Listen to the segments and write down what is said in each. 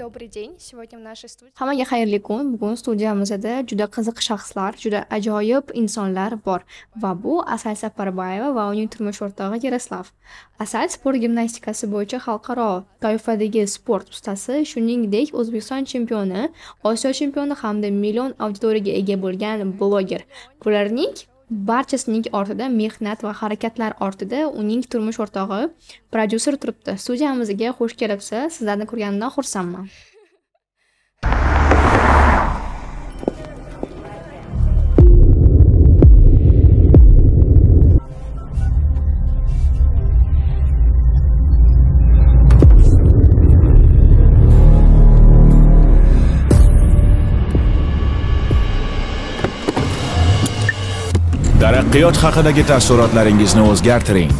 Добрый день. Сегодня в нашей студии. Hammaga xayrli kun. Bugun studiyamizda juda qiziq shaxslar, juda ajoyib insonlar bor va bu Asal Safarbayeva va uning turmush o'rtog'i Yaroslav. Asal sport gimnastikasi bo'yicha xalqaro toifadagi sport ustasi, shuningdek O'zbekiston chempioni, Osiyo chempioni hamda million auditoriyaga ega bo'lgan bloger. Bularning barchasining ortida mehnat va harakatlar ortida uning turmush o'rtog'i prodyuser turibdi studiyamizga xush kelibsiz sizlarni ko'rganimdan xursandman Hayot haqidagi taassurotlaringizni o'zgartiring.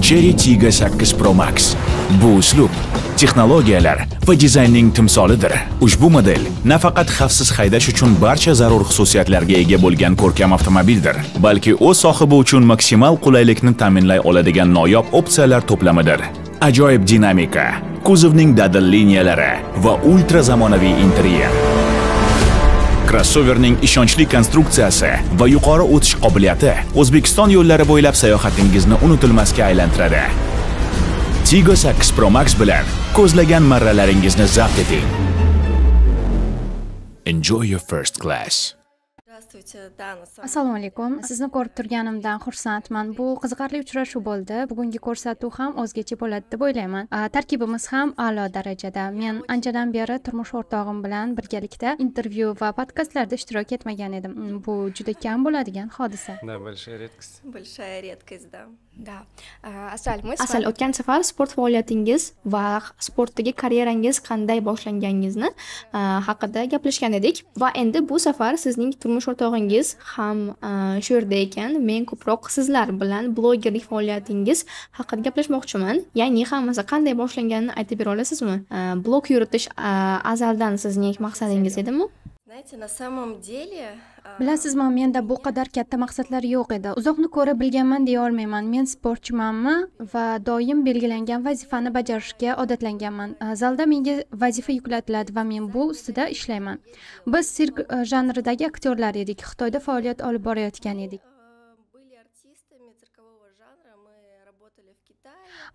Cherry Tig'a 8 Pro Max. Bu uslub texnologiyalar va dizaynning timsolidir. Ushbu model nafaqat xavfsiz haydash uchun barcha zarur xususiyatlarga ega bo'lgan ko'rkam avtomobildir, balki o'z sohibi uchun maksimal qulaylikni ta'minlay oladigan noyob opsiyalar to'plamidir. Ajoyib dinamika, kuzovning dadil liniyalari va ultra zamonaviy interyer Crossoverning ishonchli konstruksiyasi va yuqori o'tish qobiliyati O'zbekiston yo'llari bo'ylab sayohatingizni unutilmasga aylantiradi. Tiggo 8 Pro Max bilan ko'zlagan marralaringizni zabt eting. Enjoy your first class. assalomu alaykum sizni ko'rib turganimdan xursandman bu qiziqarli uchrashuv bo'ldi bugungi ko'rsatuv ham o'zgacha bo'ladi deb o'ylayman tarkibimiz ham a'lo darajada men anchadan beri turmush o'rtog'im bilan birgalikda intervyu va podkastlarda ishtirok etmagan edim bu juda kam bo'ladigan hodisa да большая редкость большая редкость да да asal asal o'tgan safar sport faoliyatingiz va sportdagi karyerangiz qanday boshlanganingizni haqida gaplashgan edik va endi bu safar sizning turmush o'rtog'ingiz blog'ingiz ham e, shu yerda ekan men ko'proq sizlar bilan blogerlik faoliyatingiz haqida gaplashmoqchiman ya'ni hammasi qanday boshlanganini aytib bera olasizmi e, blog yuritish e, azaldan sizning maqsadingiz edimi знаете на самом деле bilasizmi menda bu qadar katta maqsadlar yo'q edi uzoqni ko'ra bilganman deya olmayman men sportchimanmi va doim belgilangan vazifani bajarishga odatlanganman zalda menga vazifa yuklatiladi va men bu ustida ishlayman biz sirk janridagi aktyorlar edik xitoyda faoliyat olib borayotgan edik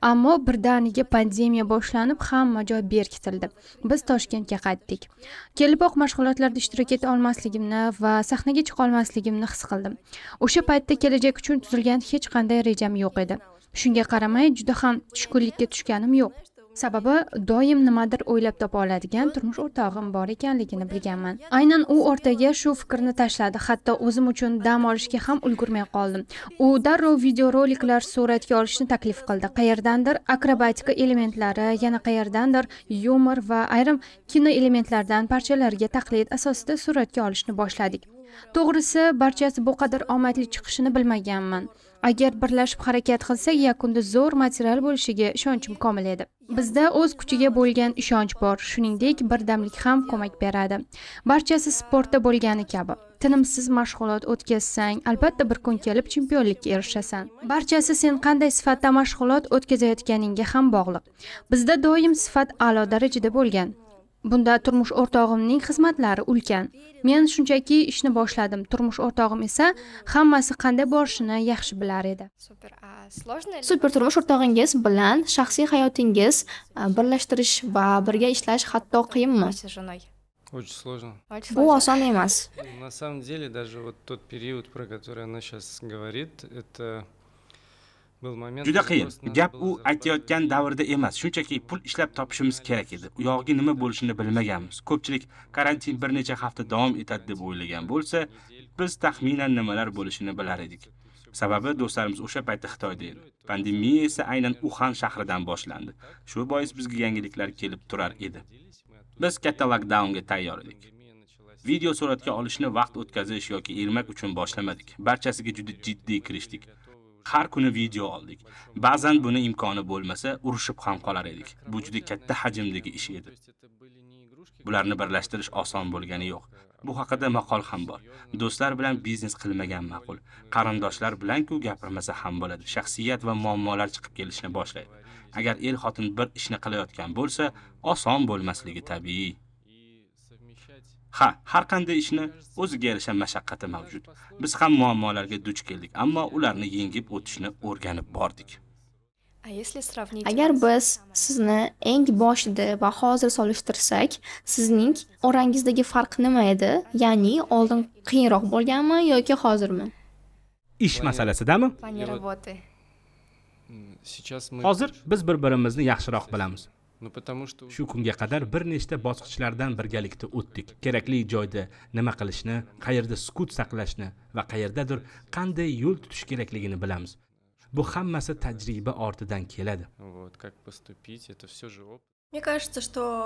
ammo birdaniga pandemiya boshlanib hamma joy berkitildi biz toshkentga qaytdik keliboq mashg'ulotlarda ishtirok eta olmasligimni va sahnaga chiqa olmasligimni his qildim o'sha paytda kelajak uchun tuzilgan hech qanday rejam yo'q edi shunga qaramay juda ham tushkunlikka tushganim yo'q sababi doim nimadir o'ylab topa oladigan turmush o'rtog'im bor ekanligini bilganman aynan u o'rtaga shu fikrni tashladi hatto o'zim uchun dam olishga ham ulgurmay qoldim u darrov videoroliklar suratga olishni taklif qildi qayerdandir akrobatika elementlari yana qayerdandir yumor va ayrim kino elementlaridan parchalarga taqlid asosida suratga olishni boshladik to'g'risi barchasi bu qadar omadli chiqishini bilmaganman agar birlashib harakat qilsak yakunda zo'r material bo'lishiga ishonchim komil edi bizda o'z kuchiga bo'lgan ishonch bor shuningdek birdamlik ham ko'mak beradi barchasi sportda bo'lgani kabi tinimsiz mashg'ulot o'tkazsang albatta bir kun kelib chempionlikka erishasan barchasi sen qanday sifatda mashg'ulot o'tkazayotganingga ham bog'liq bizda doim sifat a'lo darajada bo'lgan bunda turmush o'rtog'imning xizmatlari ulkan men shunchaki ishni boshladim turmush o'rtog'im esa hammasi qanday borishini yaxshi bilar edi super turmush o'rtog'ingiz bilan shaxsiy hayotingiz birlashtirish va birga ishlash hatto qiyinmi Очень сложно. Bu oson emas. На самом деле даже вот тот период, про который она сейчас говорит, это Juda qiyin. Gap u aytayotgan davrda emas. Shunchaki pul ishlab topishimiz kerak edi. U yog'iga nima bo'lishini bilmaganmiz. Ko'pchilik karantin bir necha hafta davom etadi deb o'ylagan bo'lsa, biz taxminan nimalar bo'lishini bilar edik. Sababi do'stlarimiz o'sha paytda Xitoyda edi. Pandemiya esa aynan Uxan shahridan boshlandi. Shu bois bizga yangiliklar kelib turar edi. Biz katta lokdaunga tayyor edik. Video suratga olishni vaqt o'tkazish yoki ermak uchun boshlamadik. Barchasiga juda jiddiy kirishdik. har kuni video oldik. Ba'zan buni imkoni bo'lmasa, urushib ham qolar edik. Bu juda katta hajmdagi ish edi. Bularni birlashtirish oson bo'lgani yo'q. Bu haqida maqol ham bor. Do'stlar bilan biznes qilmagan ma'qul. Qarindoshlar bilan-ku gapirmasa ham bo'ladi. Shaxsiyat va muammolar chiqib kelishni boshlaydi. Agar er-xotin bir ishni qilayotgan bo'lsa, oson bo'lmasligi tabiiy. Ha, har qanday ishni o'ziga yarasha mashaqqati mavjud. Biz ham muammolarga duch keldik, ammo ularni yengib o'tishni o'rganib bordik. Agar biz sizni eng boshida va hozir solishtirsak, sizning orangizdagi farq nima edi? Ya'ni oldin qiyinroq bo'lganmi yoki hozirmi? Ish masalasidami? Hozir biz bir-birimizni yaxshiroq bilamiz. shu kunga qadar bir nechta bosqichlardan birgalikda o'tdik kerakli joyda nima qilishni qayerda sukut saqlashni va qayerdadir qanday yo'l tutish kerakligini bilamiz bu hammasi tajriba ortidan keladi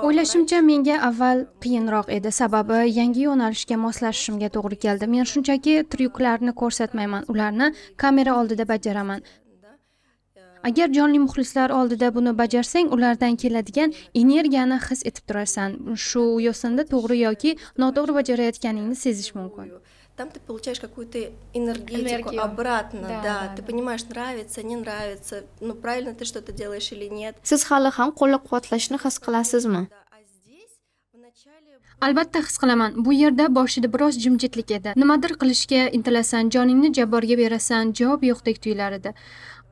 o'ylashimcha menga avval qiyinroq edi sababi yangi yo'nalishga moslashishimga to'g'ri keldi men shunchaki tryuklarni ko'rsatmayman ularni kamera oldida bajaraman agar jonli muxlislar oldida buni bajarsang ulardan keladigan energiyani his etib turasan shu yo'sinda to'g'ri yoki noto'g'ri bajarayotganingni sezish mumkin там ты получаешь какую-то энергетику Энергию. обратно, да, да, да, ты понимаешь, нравится, не нравится, ну правильно ты что-то делаешь или нет. Siz hali ham qo'llab-quvvatlashni his qilasizmi? Albatta his qilaman. Bu yerda boshida biroz jimjitlik edi. Nimadir qilishga intilasan, joningni jaborga berasan, javob yo'qdek tuyular edi.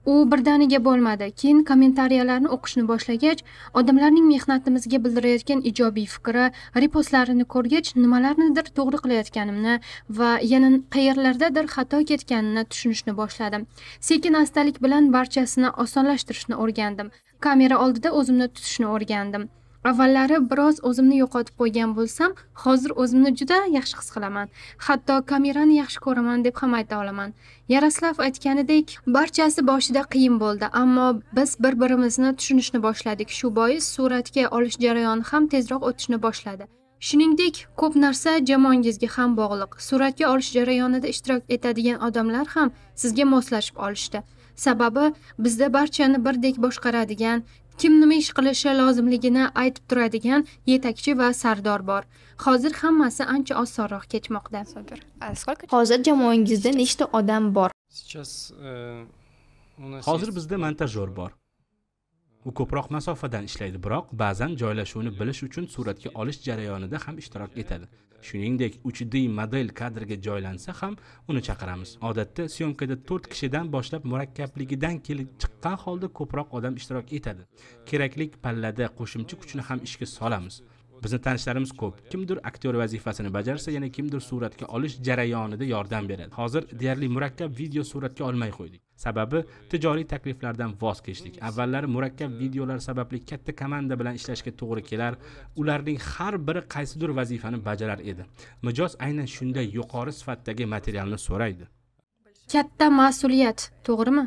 u birdaniga bo'lmadi keyin kommentariyalarni o'qishni boshlagach odamlarning mehnatimizga bildirayotgan ijobiy fikri repostlarini ko'rgach nimalarnidir to'g'ri qilayotganimni va yana qayerlardadir xato ketganini tushunishni boshladim sekin astalik bilan barchasini osonlashtirishni o'rgandim kamera oldida o'zimni tutishni o'rgandim avvallari biroz o'zimni yo'qotib qo'ygan bo'lsam hozir o'zimni juda yaxshi his qilaman hatto kamerani yaxshi ko'raman deb ham ayta olaman yaroslav aytganidek barchasi boshida qiyin bo'ldi ammo biz bir birimizni tushunishni boshladik shu bois suratga olish jarayoni ham tezroq o'tishni boshladi shuningdek ko'p narsa jamoangizga ham bog'liq suratga olish jarayonida ishtirok etadigan odamlar ham sizga moslashib olishdi sababi bizda barchani birdek boshqaradigan kim nima ish qilishi lozimligini aytib turadigan yetakchi va sardor bor hozir hammasi ancha osonroq kechmoqda hozir jamoangizda nechta odam bor э, hozir bizda montajyor bor u ko'proq masofadan ishlaydi biroq ba'zan joylashuvni bilish uchun suratga olish jarayonida ham ishtirok etadi shuningdek 3d model kadrga joylansa ham uni chaqiramiz odatda syomkada 4 kishidan boshlab murakkabligidan kelib chiqqan holda ko'proq odam ishtirok etadi kerakli pallada qo'shimcha kuchni ham ishga solamiz bizni tanishlarimiz ko'p kimdir aktyor vazifasini bajarsa yana kimdir suratga olish jarayonida yordam beradi hozir deyarli murakkab video suratga olmay qo'ydik sababi tijoriy takliflardan voz kechdik avvallari murakkab videolar sababli katta komanda bilan ishlashga to'g'ri kelar ularning har biri qaysidir vazifani bajarar edi mijoz aynan shunday yuqori sifatdagi materialni so'raydi katta mas'uliyat to'g'rimi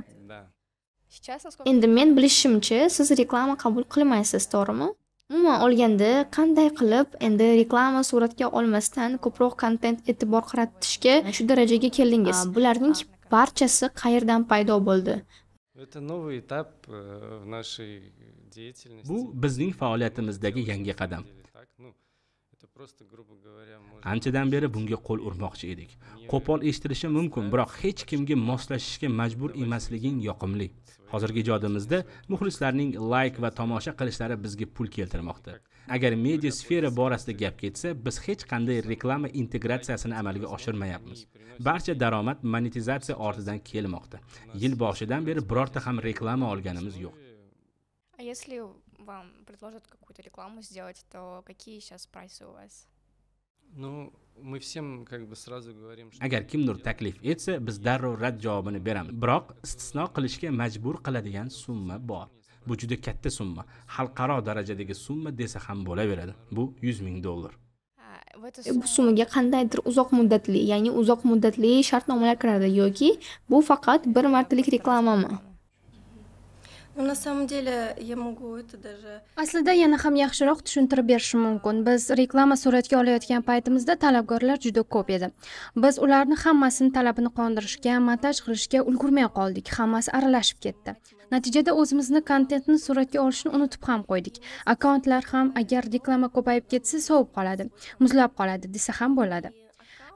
endi men bilishimcha siz reklama qabul qilmaysiz to'g'rimi Umuman olganda, qanday qilib endi reklama suratga olmasdan ko'proq kontent e'tibor qaratishga shu darajaga keldingiz? Bularning barchasi qayerdan paydo bo'ldi? Э, Bu bizning faoliyatimizdagi yangi qadam. anchadan beri bunga qo'l urmoqchi edik qo'pol eshitilishi mumkin biroq hech kimga moslashishga majbur emasliging yoqimli hozirgi ijodimizda muxlislarning layk va tomosha qilishlari bizga pul keltirmoqda agar media sfera borasida gap ketsa biz hech qanday reklama integratsiyasini amalga oshirmayapmiz barcha daromad monetizatsiya ortidan kelmoqda yil boshidan beri birorta ham reklama olganimiz yo'q а если вам предложат какую-то рекламу сделать, то какие сейчас прайсы у вас? agar kimdir taklif etsa biz darrov rad javobini beramiz biroq istisno qilishga majbur qiladigan summa bor bu juda katta summa xalqaro darajadagi summa desa ham bo'laveradi bu yuz ming dollar e, bu summaga qandaydir uzoq muddatli ya'ni uzoq muddatli shartnomalar kiradi yoki bu faqat bir martalik reklamami Ну, на самом деле, я могу это даже... Aslida yana ham yaxshiroq tushuntirib berishim mumkin. Biz reklama suratga olayotgan paytimizda talabgorlar juda ko'p edi. Biz ularni hammasini talabini qondirishga, montaj qilishga ulgurmay qoldik. Hammasi aralashib ketdi. Natijada o'zimizni kontentni suratga olishni unutib ham qo'ydik. Akkauntlar ham agar reklama ko'payib ketsa, sovib qoladi, muzlab qoladi, desa ham bo'ladi.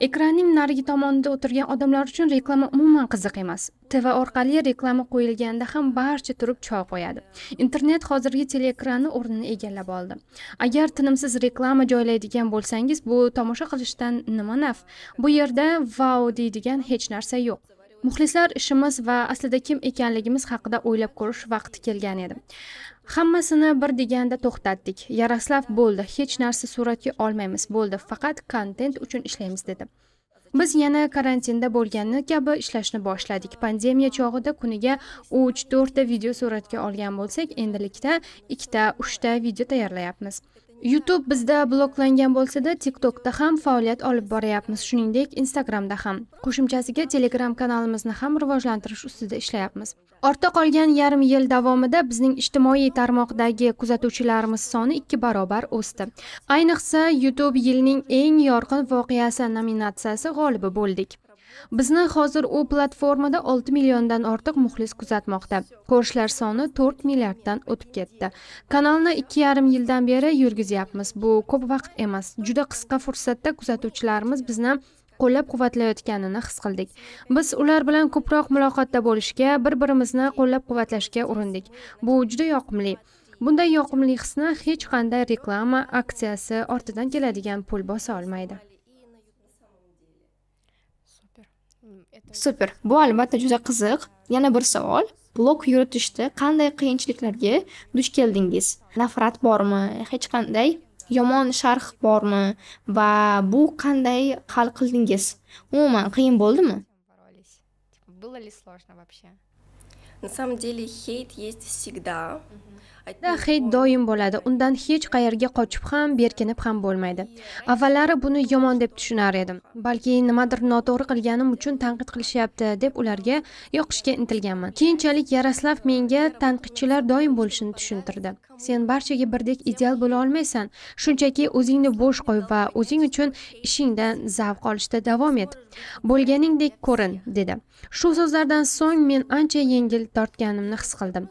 ekranning narigi tomonida o'tirgan odamlar uchun reklama umuman qiziq emas tv orqali reklama qo'yilganda ham barcha turib choy qo'yadi internet hozirgi teleekranni o'rnini egallab oldi agar tinimsiz reklama joylaydigan bo'lsangiz bu tomosha qilishdan nima naf bu yerda vau deydigan hech narsa yo'q muxlislar ishimiz va aslida kim ekanligimiz haqida o'ylab ko'rish vaqti kelgan edi hammasini bir deganda to'xtatdik yaroslav bo'ldi hech narsa suratga olmaymiz bo'ldi faqat kontent uchun ishlaymiz dedi biz yana karantinda bo'lgani kabi ishlashni boshladik pandemiya chog'ida kuniga uch to'rtta video suratga olgan bo'lsak endilikda ikkita uchta video tayyorlayapmiz youtube bizda bloklangan bo'lsa-da, TikTokda ham faoliyat olib boryapmiz shuningdek instagramda ham qo'shimchasiga telegram kanalimizni ham rivojlantirish ustida ishlayapmiz ortda qolgan yarim yil davomida bizning ijtimoiy tarmoqdagi kuzatuvchilarimiz soni ikki barobar o'sdi ayniqsa youtube yilning eng yorqin voqeasi nominatsiyasi g'olibi bo'ldik bizni hozir u platformada 6 milliondan ortiq muxlis kuzatmoqda ko'rishlar soni 4 milliarddan o'tib ketdi kanalni 2,5 yildan beri yurgizyapmiz bu ko'p vaqt emas juda qisqa fursatda kuzatuvchilarimiz bizni qo'llab quvvatlayotganini his qildik biz ular bilan ko'proq muloqotda bo'lishga bir birimizni qo'llab quvvatlashga urindik bu juda yoqimli bunday yoqimli hisni hech qanday reklama aksiyasi ortidan keladigan pul bosa olmaydi super bu albatta juda qiziq yana bir savol blog yuritishda qanday qiyinchiliklarga duch keldingiz nafrat bormi hech qanday yomon sharh bormi va bu qanday hal qildingiz umuman qiyin bo'ldimi было ли сложно вообще На самом деле хейт есть всегда. Да, doim bo'ladi. Undan hech qayerga qochib ham, berkinib ham bo'lmaydi. Avvallari buni yomon deb tushunar edim. Balki nimadir noto'g'ri qilganim uchun tanqid qilishyapti deb ularga yoqishga intilganman. Keyinchalik Yaroslav menga tanqidchilar doim bo'lishini tushuntirdi. sen barchaga birdek ideal bo'la olmaysan shunchaki o'zingni bo'sh qo'y va o'zing uchun ishingdan zavq olishda davom et bo'lganingdek ko'rin dedi shu so'zlardan so'ng men ancha yengil tortganimni his qildim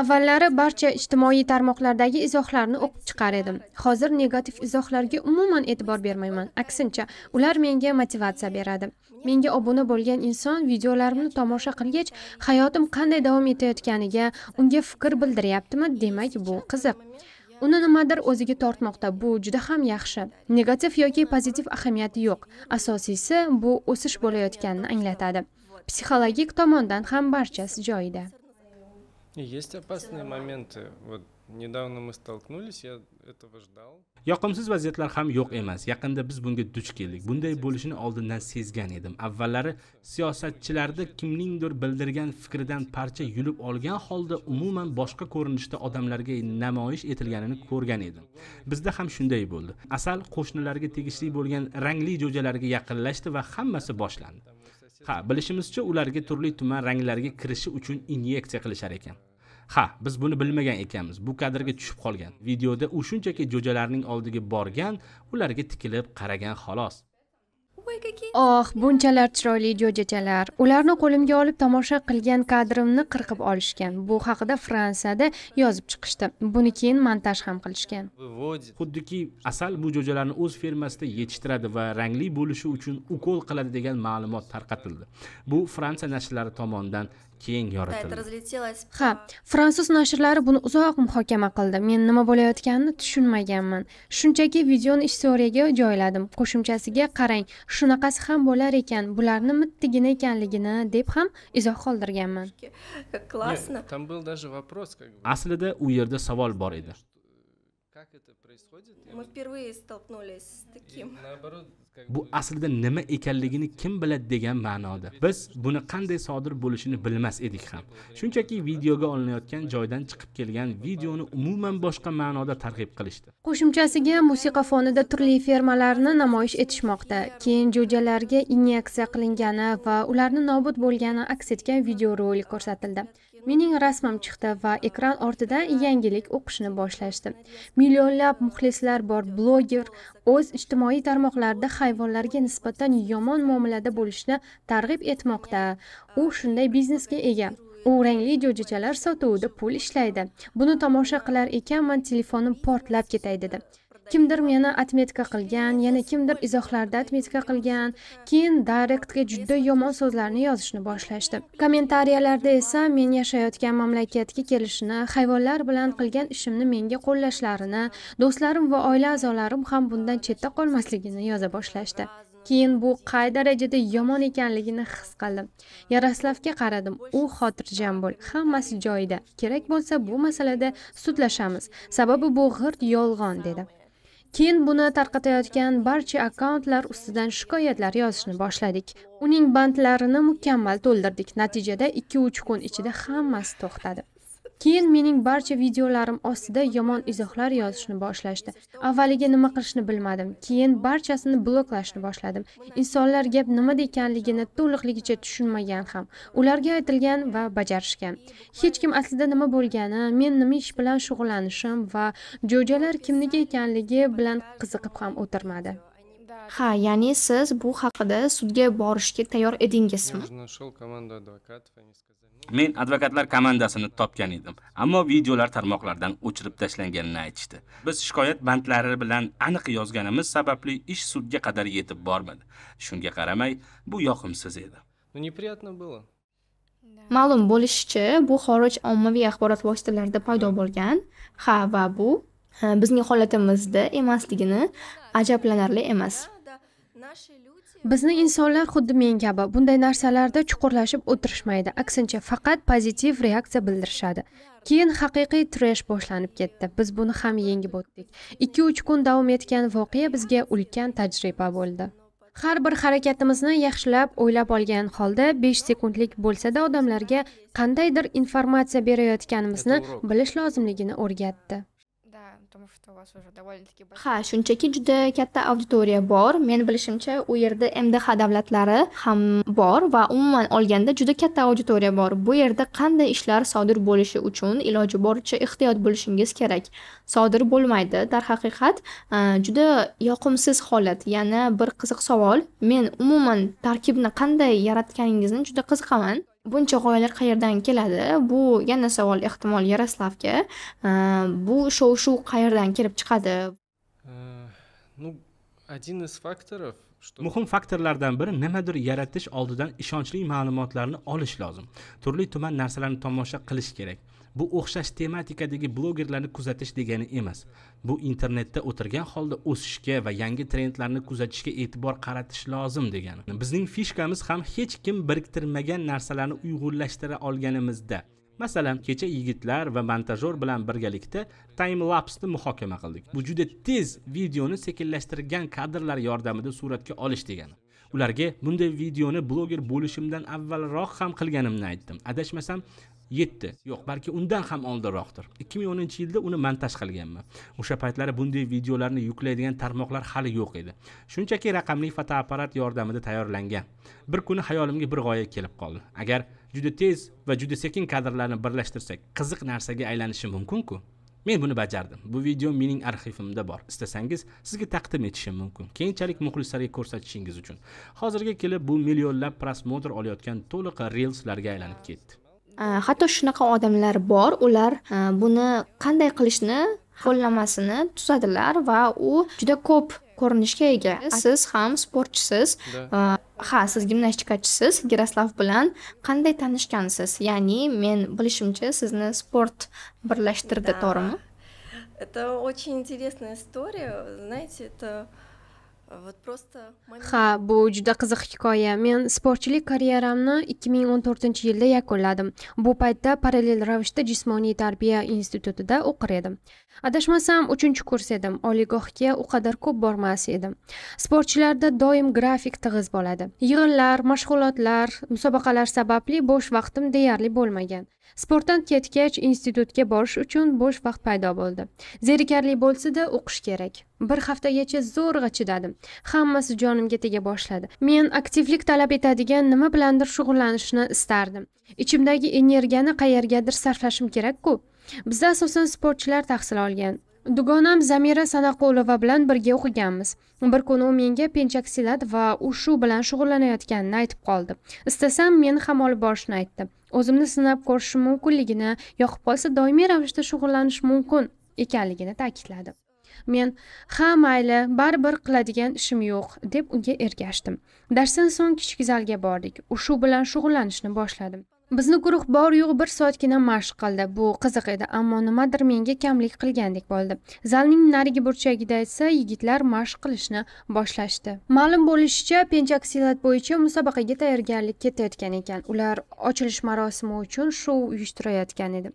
avvallari barcha ijtimoiy tarmoqlardagi izohlarni o'qib chiqar edim hozir negativ izohlarga umuman e'tibor bermayman aksincha ular menga motivatsiya beradi menga obuna bo'lgan inson videolarimni tomosha qilgach hayotim qanday davom etayotganiga unga fikr bildiryaptimi demak bu qiziq uni nimadir o'ziga tortmoqda bu juda ham yaxshi negativ yoki pozitiv ahamiyati yo'q asosiysi bu o'sish bo'layotganini anglatadi psixologik tomondan ham barchasi joyida Есть опасные моменты. Вот yoqimsiz vaziyatlar ham yo'q emas yaqinda biz bunga duch keldik bunday bo'lishini oldindan sezgan edim avvallari siyosatchilarda kimningdir bildirgan fikridan parcha yulib olgan holda umuman boshqa ko'rinishda odamlarga namoyish etilganini ko'rgan edim bizda ham shunday bo'ldi asal qo'shnilarga tegishli bo'lgan rangli jo'jalarga yaqinlashdi va hammasi boshlandi ha bilishimizcha ularga turli tuman ranglarga kirishi uchun inyeksiya qilishar ekan ha biz buni bilmagan ekanmiz bu kadrga tushib qolgan videoda u shunchaki jo'jalarning oldiga borgan ularga tikilib qaragan xolos oh bunchalar chiroyli jo'jachalar ularni qo'limga olib tomosha qilgan kadrimni qirqib olishgan bu haqida fransiyada yozib chiqishdi buni keyin montaj ham qilishgan xuddiki asal bu jo'jalarni o'z fermasida yetishtiradi va rangli bo'lishi uchun ukol qiladi degan ma'lumot tarqatildi bu fransiya nashrlari tomonidan keng yoritildi ha fransuz nashrlari buni uzoq muhokama qildi men nima bo'layotganini tushunmaganman shunchaki videoni istoriyaga joyladim qo'shimchasiga qarang shunaqasi ham bo'lar ekan bularni mittigina ekanligini deb ham izoh qoldirganman классно там был даже вопрос aslida u yerda savol bor edi это мы впервые столкнулись с таким bu aslida nima ekanligini kim biladi degan ma'noda biz buni qanday sodir bo'lishini bilmas edik ham shunchaki videoga olinayotgan joydan chiqib kelgan videoni umuman boshqa ma'noda targ'ib qilishdi qo'shimchasiga musiqa fonida turli fermalarni namoyish etishmoqda keyin jo'jalarga inyeksiya qilingani va ularni nobud bo'lgani aks etgan videorolik ko'rsatildi mening rasmim chiqdi va ekran ortidan yangilik o'qishni boshlashdi millionlab muxlislar bor bloger o'z ijtimoiy tarmoqlarida hayvonlarga nisbatan yomon muomalada bo'lishni targ'ib etmoqda u shunday biznesga ega u rangli jo'jachalar sotuvida pul ishlaydi buni tomosha qilar ekanman telefonim portlab ketay dedi kimdir meni atmetka qilgan yana kimdir izohlarda atmetka qilgan keyin directga juda yomon so'zlarni yozishni boshlashdi kommentariyalarda esa men yashayotgan mamlakatga kelishini hayvonlar bilan qilgan ishimni menga qo'llashlarini do'stlarim va oila a'zolarim ham bundan chetda qolmasligini yoza boshlashdi keyin bu qay darajada yomon ekanligini his qildim yaroslavga qaradim u xotirjam bo'l hammasi joyida kerak bo'lsa bu masalada sudlashamiz sababi bu g'irt yolg'on dedi Keyin buni tarqatayotgan barcha akkauntlar ustidan shikoyatlar yozishni boshladik. Uning bandlarini mukammal to'ldirdik. Natijada 2-3 kun ichida hammasi to'xtadi. keyin mening barcha videolarim ostida yomon izohlar yozishni boshlashdi avvaliga nima qilishni bilmadim keyin barchasini bloklashni boshladim insonlar gap nimada ekanligini to'liqligicha tushunmagan ham ularga aytilgan va bajarishgan hech kim aslida nima bo'lgani men nima ish bilan shug'ullanishim va jo'jalar kimniki ekanligi bilan qiziqib ham o'tirmadi ha ya'ni siz bu haqida sudga borishga tayyor edingizmi men advokatlar komandasini topgan edim ammo videolar tarmoqlardan o'chirib tashlanganini aytishdi biz shikoyat bandlari bilan aniq yozganimiz sababli ish sudga qadar yetib bormadi shunga qaramay bu yoqimsiz edi ну неприятно было ma'lum bo'lishicha bu xorij ommaviy axborot vositalarida paydo bo'lgan ha va bu bizning holatimizda emasligini ajablanarli emas bizni insonlar xuddi men kabi bunday narsalarda chuqurlashib o'tirishmaydi aksincha faqat pozitiv reaksiya bildirishadi keyin haqiqiy tresh boshlanib ketdi biz buni ham yengib o'tdik ikki uch kun davom etgan voqea bizga ulkan tajriba bo'ldi har bir harakatimizni yaxshilab o'ylab olgan holda besh sekundlik bo'lsada odamlarga qandaydir informatsiya berayotganimizni bilish lozimligini o'rgatdi ha shunchaki juda katta auditoriya bor men bilishimcha u yerda mdh davlatlari ham bor va umuman olganda juda katta auditoriya bor bu yerda qanday ishlar sodir bo'lishi uchun iloji boricha ehtiyot bo'lishingiz kerak sodir bo'lmaydi darhaqiqat e, juda yoqimsiz holat yana bir qiziq savol men umuman tarkibni qanday yaratganingizni juda qiziqaman buncha g'oyalar qayerdan keladi bu yana savol ehtimol yaroslavga bu shov shuv qayerdan kelib chiqadi muhim faktorlardan biri nimadir yaratish oldidan ishonchli ma'lumotlarni olish lozim turli tuman narsalarni tomosha qilish kerak bu o'xshash tematikadagi blogerlarni kuzatish degani emas bu internetda o'tirgan holda o'sishga va yangi trendlarni kuzatishga e'tibor qaratish lozim degani bizning fishkamiz ham hech kim biriktirmagan narsalarni uyg'unlashtira olganimizda masalan kecha yigitlar va montajyor bilan birgalikda time lapsni muhokama qildik bu juda tez videoni sekinlashtirgan kadrlar yordamida suratga olish degani ularga bunday videoni bloger bo'lishimdan avvalroq ham qilganimni aytdim adashmasam yetti yo'q balki undan ham oldinroqdir ikki ming o'ninchi yilda uni montaj qilganman o'sha paytlari bunday videolarni yuklaydigan tarmoqlar hali yo'q edi shunchaki raqamli fotoapparat yordamida tayyorlangan bir kuni hayolimga bir g'oya kelib qoldi agar juda tez va juda sekin kadrlarni birlashtirsak qiziq narsaga aylanishi mumkinku men buni bajardim bu video mening arxivimda bor istasangiz sizga taqdim etishim mumkin keyinchalik muxlislarga ko'rsatishingiz uchun hozirga kelib bu millionlab prosmotr olayotgan to'liq reelslarga aylanib ketdi Э, hatto shunaqa odamlar bor ular э, buni qanday qilishni qo'llamasini tuzadilar va u juda ko'p ko'rinishga ega siz ham sportchisiz э, ha siz gimnastikachisiz giroslav bilan qanday tanishgansiz ya'ni men bilishimcha sizni sport birlashtirdi to'g'rimi это очень интересная история знаете это ha bu juda qiziq hikoya men sportchilik karyeramni 2014 yilda yakunladim bu paytda parallel ravishda jismoniy tarbiya institutida o'qir edim adashmasam uchinchi kurs edim oliygohga u qadar ko'p bormas edim sportchilarda doim grafik tig'iz bo'ladi yig'inlar mashg'ulotlar musobaqalar sababli bo'sh vaqtim deyarli bo'lmagan sportdan ketgach institutga borish uchun bo'sh vaqt paydo bo'ldi zerikarli bo'lsa-da o'qish kerak bir haftagacha zo'rg'a chidadim hammasi jonimga tega boshladi men aktivlik talab etadigan nima bilandir shug'ullanishni istardim ichimdagi energiyani qayergadir sarflashim kerak-ku bizda asosan sportchilar tahsil olgan dugonam zamira sanaqulova bilan birga o'qiganmiz bir kuni u menga penchak va u shu bilan shug'ullanayotganini aytib qoldi istasam meni ham olib borishni aytdi o'zimni sinab ko'rishim mumkinligini yoqib qolsa doimiy ravishda shug'ullanish mumkin ekanligini ta'kidladi men ha mayli baribir qiladigan ishim yo'q deb unga ergashdim darsdan so'ng kichik zalga bordik u shu bilan shug'ullanishni boshladim bizni guruh bor yo'q bir soatgina mashq qildi bu qiziq edi ammo nimadir menga kamlik qilgandek bo'ldi zalning narigi burchagida esa yigitlar mashq qilishni boshlashdi ma'lum bo'lishicha penchaksillat bo'yicha musobaqaga tayyorgarlik ketayotgan ekan ular ochilish marosimi uchun shou uyushtirayotgan edi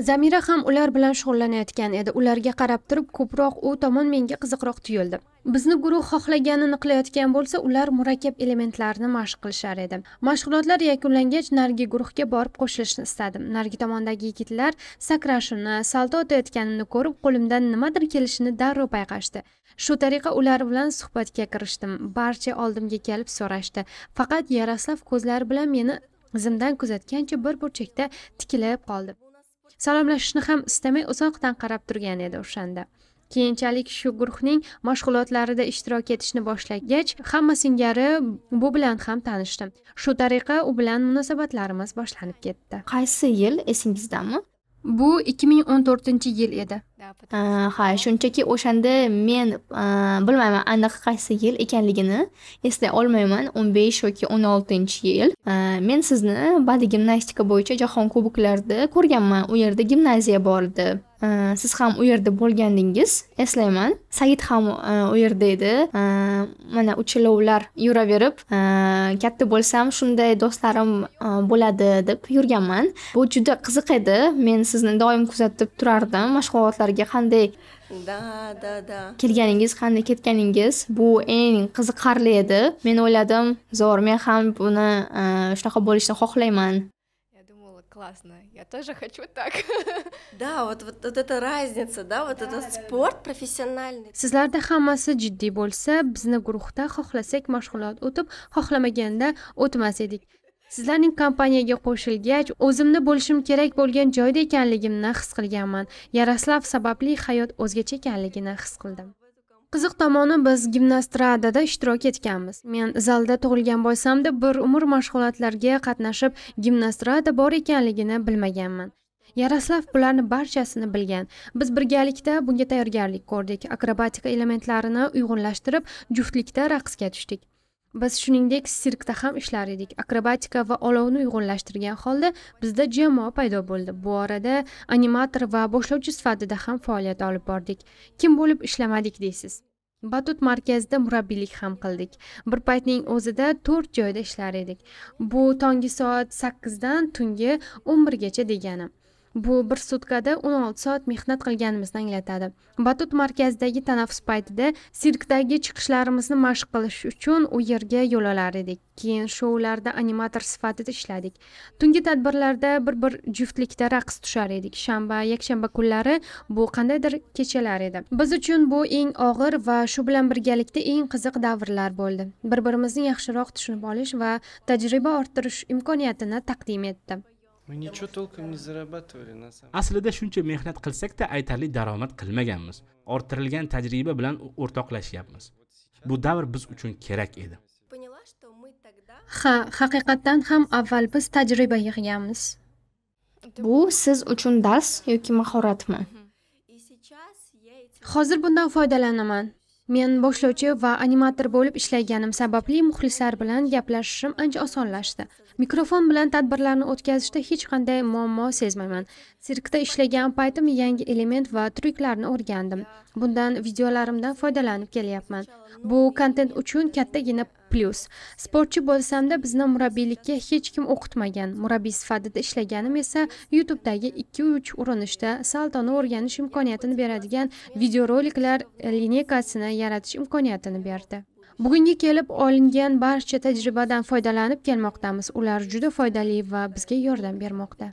zamira ham ular bilan shug'ullanayotgan edi ularga qarab turib ko'proq u tomon menga qiziqroq tuyuldi bizni guruh xohlaganini qilayotgan bo'lsa ular murakkab elementlarni mashq qilishar edi mashg'ulotlar yakunlangach narigi guruhga borib qo'shilishni istadim narigi tomondagi yigitlar sakrashini salto otayotganimni ko'rib qo'limdan nimadir kelishini darrov payqashdi shu tariqa ular bilan suhbatga kirishdim barcha oldimga kelib so'rashdi faqat yaroslav ko'zlari bilan meni zimdan kuzatgancha bir burchakda tikilib qoldi salomlashishni ham istamay uzoqdan qarab turgan edi o'shanda keyinchalik shu guruhning mashg'ulotlarida ishtirok etishni boshlagach hamma singari bu bilan ham tanishdim shu tariqa u bilan munosabatlarimiz boshlanib ketdi qaysi yil esingizdami bu 2014 yil edi ha shunchaki o'shanda men e, bilmayman aniq qaysi yil ekanligini eslay olmayman o'n besh yoki o'n oltinchi yil e, men sizni badiiy gimnastika bo'yicha jahon kuboklarida ko'rganman u yerda gimnaziya bor edi e, siz ham u yerda bo'lgandingiz eslayman said ham u yerda edi mana uchalovlar yuraverib katta bo'lsam shunday do'stlarim bo'ladi deb yurganman bu juda qiziq edi men sizni doim kuzatib turardim mashg'ulotlar xonadonlarga qanday da da da kelganingiz qanday ketganingiz bu eng qiziqarli edi men o'yladim zo'r men ham buni e, shunaqa bo'lishni xohlayman классно. Я тоже хочу так. Да, вот, вот, эта разница, да, вот этот спорт профессиональный. Sizlarda hammasi jiddiy bo'lsa, bizni guruhda xohlasak mashg'ulot o'tib, xohlamaganda o'tmas edik. sizlarning kompaniyaga qo'shilgach o'zimni bo'lishim kerak bo'lgan joyda ekanligimni his qilganman yaroslav sababli hayot o'zgacha ekanligini his qildim qiziq tomoni biz gimnastradada ishtirok etganmiz men zalda tug'ilgan bo'lsamda bir umr mashg'ulotlarga qatnashib gimnastrada bor ekanligini bilmaganman yaroslav bularni barchasini bilgan biz birgalikda bunga tayyorgarlik ko'rdik akrobatika elementlarini uyg'unlashtirib juftlikda raqsga tushdik Biz shuningdek sirkda ham ishlar edik. Akrobatika va olovni uyg'unlashtirgan holda bizda jamoa paydo bo'ldi. Bu orada animator va boshlovchi sifatida ham faoliyat olib bordik. Kim bo'lib ishlamadik deysiz? Batut markazida murabbiylik ham qildik. Bir paytning o'zida to'rt joyda ishlar edik. Bu tonggi soat 8 dan tungi 11gacha degani bu bir sutkada o'n olti soat mehnat qilganimizni anglatadi batut markazidagi tanaffus paytida sirkdagi chiqishlarimizni mashq qilish uchun u yerga yo'l olar edik keyin shoularda animator sifatida ishladik tungi tadbirlarda bir bir juftlikda raqs tushar edik shanba yakshanba kunlari bu qandaydir kechalar edi biz uchun bu eng og'ir va shu bilan birgalikda eng qiziq davrlar bo'ldi bir birimizni yaxshiroq tushunib olish va tajriba orttirish imkoniyatini taqdim etdi Мы ничего толком не зарабатывали на самом Aslida shuncha mehnat qilsak-da aytarli daromad qilmaganmiz. Orttirilgan tajriba bilan o'rtoqlashyapmiz. Bu davr biz uchun kerak edi. Ha, haqiqatdan ham avval biz tajriba yig'ganmiz. Bu siz uchun dars yoki mahoratmi? Hozir bundan foydalanaman. men boshlovchi va animator bo'lib ishlaganim sababli muxlislar bilan gaplashishim ancha osonlashdi mikrofon bilan tadbirlarni o'tkazishda hech qanday muammo sezmayman sirkda ishlagan paytim yangi element va tryuklarni o'rgandim bundan videolarimdan foydalanib kelyapman bu kontent uchun kattagina plus. sportchi bo'lsamda bizni murabbiylikka hech kim o'qitmagan murabbiy sifatida ishlaganim esa youtubedagi ikki uch urinishda saltoni o'rganish imkoniyatini beradigan videoroliklar lineykasini yaratish imkoniyatini berdi bugunga kelib olingan barcha tajribadan foydalanib kelmoqdamiz ular juda foydali va bizga yordam bermoqda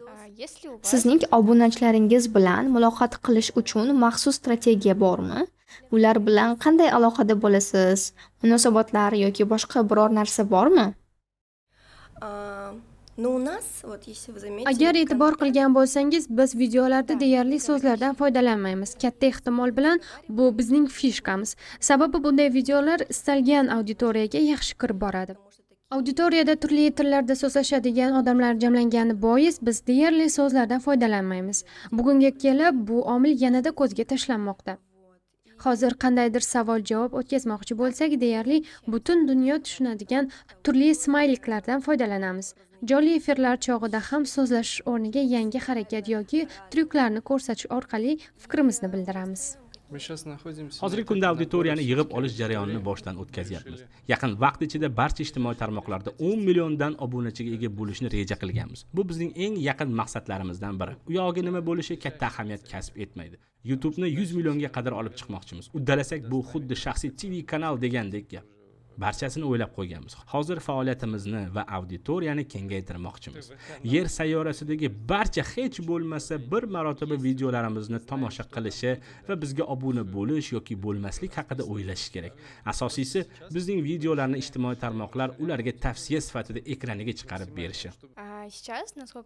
sizning obunachilaringiz bilan muloqot qilish uchun maxsus strategiya bormi Ular bilan qanday aloqada bo'lasiz? Munosabatlar yoki boshqa biror narsa bormi? Agar e'tibor qilgan bo'lsangiz, biz videolarda deyarli so'zlardan foydalanmaymiz. Katta ehtimol bilan bu bizning fishkamiz. Sababi bunday videolar istalgan auditoriyaga yaxshi kirib boradi. Auditoriyada turli tillarda so'zlashadigan odamlar jamlangani bois biz deyarli so'zlardan foydalanmaymiz. Bugunga kelib bu omil yanada ko'zga tashlanmoqda. hozir qandaydir savol javob o'tkazmoqchi bo'lsak deyarli butun dunyo tushunadigan turli smayliklardan foydalanamiz jonli efirlar chog'ida ham so'zlashish o'rniga yangi harakat yoki tryuklarni ko'rsatish orqali fikrimizni bildiramiz hozirgi kunda auditoriyani yig'ib olish jarayonini boshdan o'tkazyapmiz yaqin vaqt ichida barcha ijtimoiy tarmoqlarda o'n milliondan obunachiga ega bo'lishni reja qilganmiz bu bizning eng yaqin maqsadlarimizdan biri u yog'iga nima bo'lishi katta ahamiyat kasb etmaydi youtubeni yuz millionga qadar olib chiqmoqchimiz uddalasak bu xuddi shaxsiy tv kanal degandek gap barchasini o'ylab qo'yganmiz hozir faoliyatimizni va auditoriyani kengaytirmoqchimiz yer sayyorasidagi barcha hech bo'lmasa bir marotaba videolarimizni tomosha qilishi va bizga obuna bo'lish yoki bo'lmaslik haqida o'ylashi kerak asosiysi bizning videolarni ijtimoiy tarmoqlar ularga tavsiya sifatida ekraniga chiqarib berishi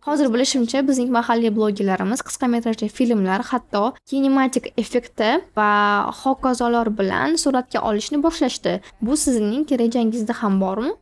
hozir bilishimcha bizning mahalliy blogerlarimiz qisqa metrajli filmlar hatto kinematik effekti va hokazolar bilan suratga olishni boshlashdi bu sizning sizning rejangizda ham bormi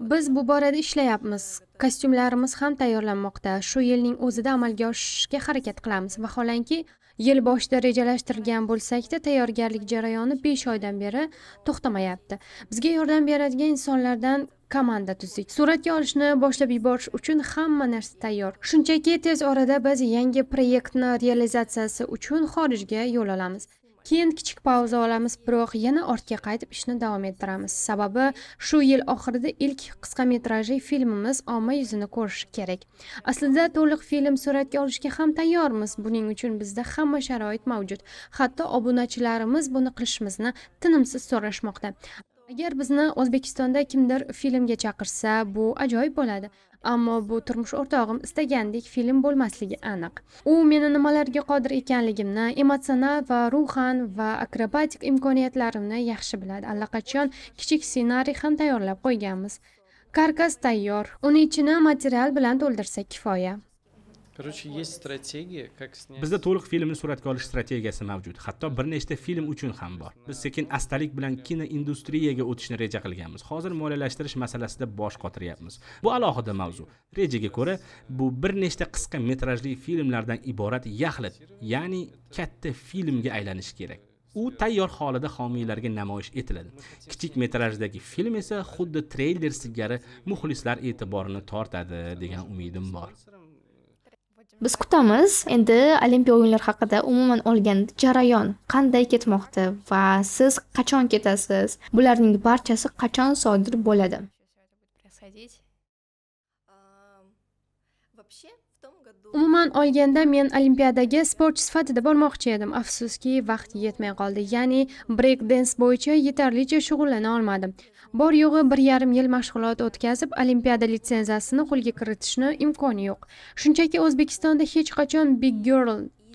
biz bu borada ishlayapmiz kostyumlarimiz ham tayyorlanmoqda shu yilning o'zida amalga oshishga harakat qilamiz vaholanki yil boshida rejalashtirgan bo'lsakda tayyorgarlik jarayoni besh oydan beri to'xtamayapti bizga yordam beradigan insonlardan komanda tuzdik suratga olishni boshlab yuborish uchun hamma narsa tayyor shunchaki tez orada biz yangi proyektni realizatsiyasi uchun xorijga yo'l olamiz keyin kichik pauza olamiz biroq yana ortga qaytib ishni davom ettiramiz sababi shu yil oxirida ilk qisqa metrajli filmimiz omma yuzini ko'rishi kerak aslida to'liq film suratga olishga ham tayyormiz buning uchun bizda hamma sharoit mavjud hatto obunachilarimiz buni qilishimizni tinimsiz so'rashmoqda agar bizni o'zbekistonda kimdir filmga chaqirsa bu ajoyib bo'ladi ammo bu turmush o'rtog'im istagandek film bo'lmasligi aniq u meni nimalarga qodir ekanligimni emotsional va ruhan va akrobatik imkoniyatlarimni yaxshi biladi allaqachon kichik ssenariy ham tayyorlab qo'yganmiz karkas tayyor uni ichini material bilan to'ldirsak kifoya короче есть стратегия как снять bizda to'liq filmni suratga olish strategiyasi mavjud hatto bir nechta film uchun ham bor biz sekin astalik bilan kino industriyaga o'tishni reja qilganmiz hozir moliyalashtirish masalasida bosh qotiryapmiz bu alohida mavzu rejaga ko'ra bu bir nechta qisqa metrajli filmlardan iborat yaxlit ya'ni katta filmga aylanishi kerak u tayyor holida homiylarga namoyish etiladi kichik metrajdagi film esa xuddi treyler singari muxlislar e'tiborini tortadi degan umidim bor biz kutamiz endi olimpiya o'yinlari haqida umuman olganda jarayon qanday ketmoqda va siz qachon ketasiz bularning barchasi qachon sodir bo'ladi umuman olganda men olimpiadaga sportchi sifatida bormoqchi edim afsuski vaqt yetmay qoldi ya'ni breyk dens bo'yicha yetarlicha shug'ullana olmadim bor yo'g'i bir yarim yil mashg'ulot o'tkazib olimpiada litsenziyasini qo'lga kiritishni imkoni yo'q shunchaki o'zbekistonda hech qachon big girl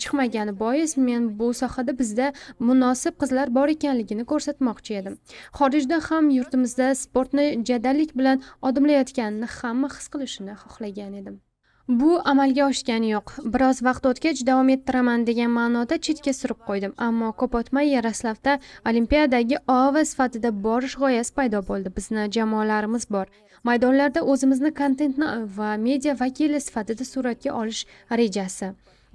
chiqmagani bois men bu sohada bizda munosib qizlar bor ekanligini ko'rsatmoqchi edim xorijda ham yurtimizda sportni jadallik bilan odimlayotganini hamma his qilishini xohlagan edim bu amalga oshgani yo'q biroz vaqt o'tgach davom ettiraman degan ma'noda chetga surib qo'ydim ammo ko'p o'tmay yaroslavda olimpiadaga ova sifatida borish g'oyasi paydo bo'ldi bizni jamoalarimiz bor maydonlarda o'zimizni kontentni va media vakili sifatida suratga olish rejasi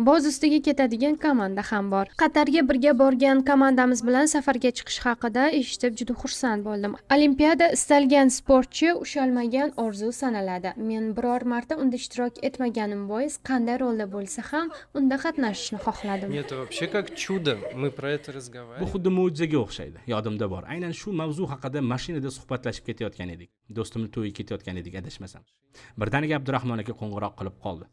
boz ustiga ketadigan komanda ham bor qatarga birga borgan komandamiz bilan safarga chiqish haqida eshitib juda xursand bo'ldim olimpiada istalgan sportchi ushalmagan orzu sanaladi men biror marta unda ishtirok etmaganim bois qanday rolda bo'lsa ham unda qatnashishni xohladim это вообще как чудо мы про это разговариваем bu xuddi mo'jizaga o'xshaydi yodimda bor aynan shu mavzu haqida mashinada suhbatlashib ketayotgan edik do'stimni to'yiga ketayotgan edik adashmasam birdaniga abdurahmon aka qo'ng'iroq qilib qoldi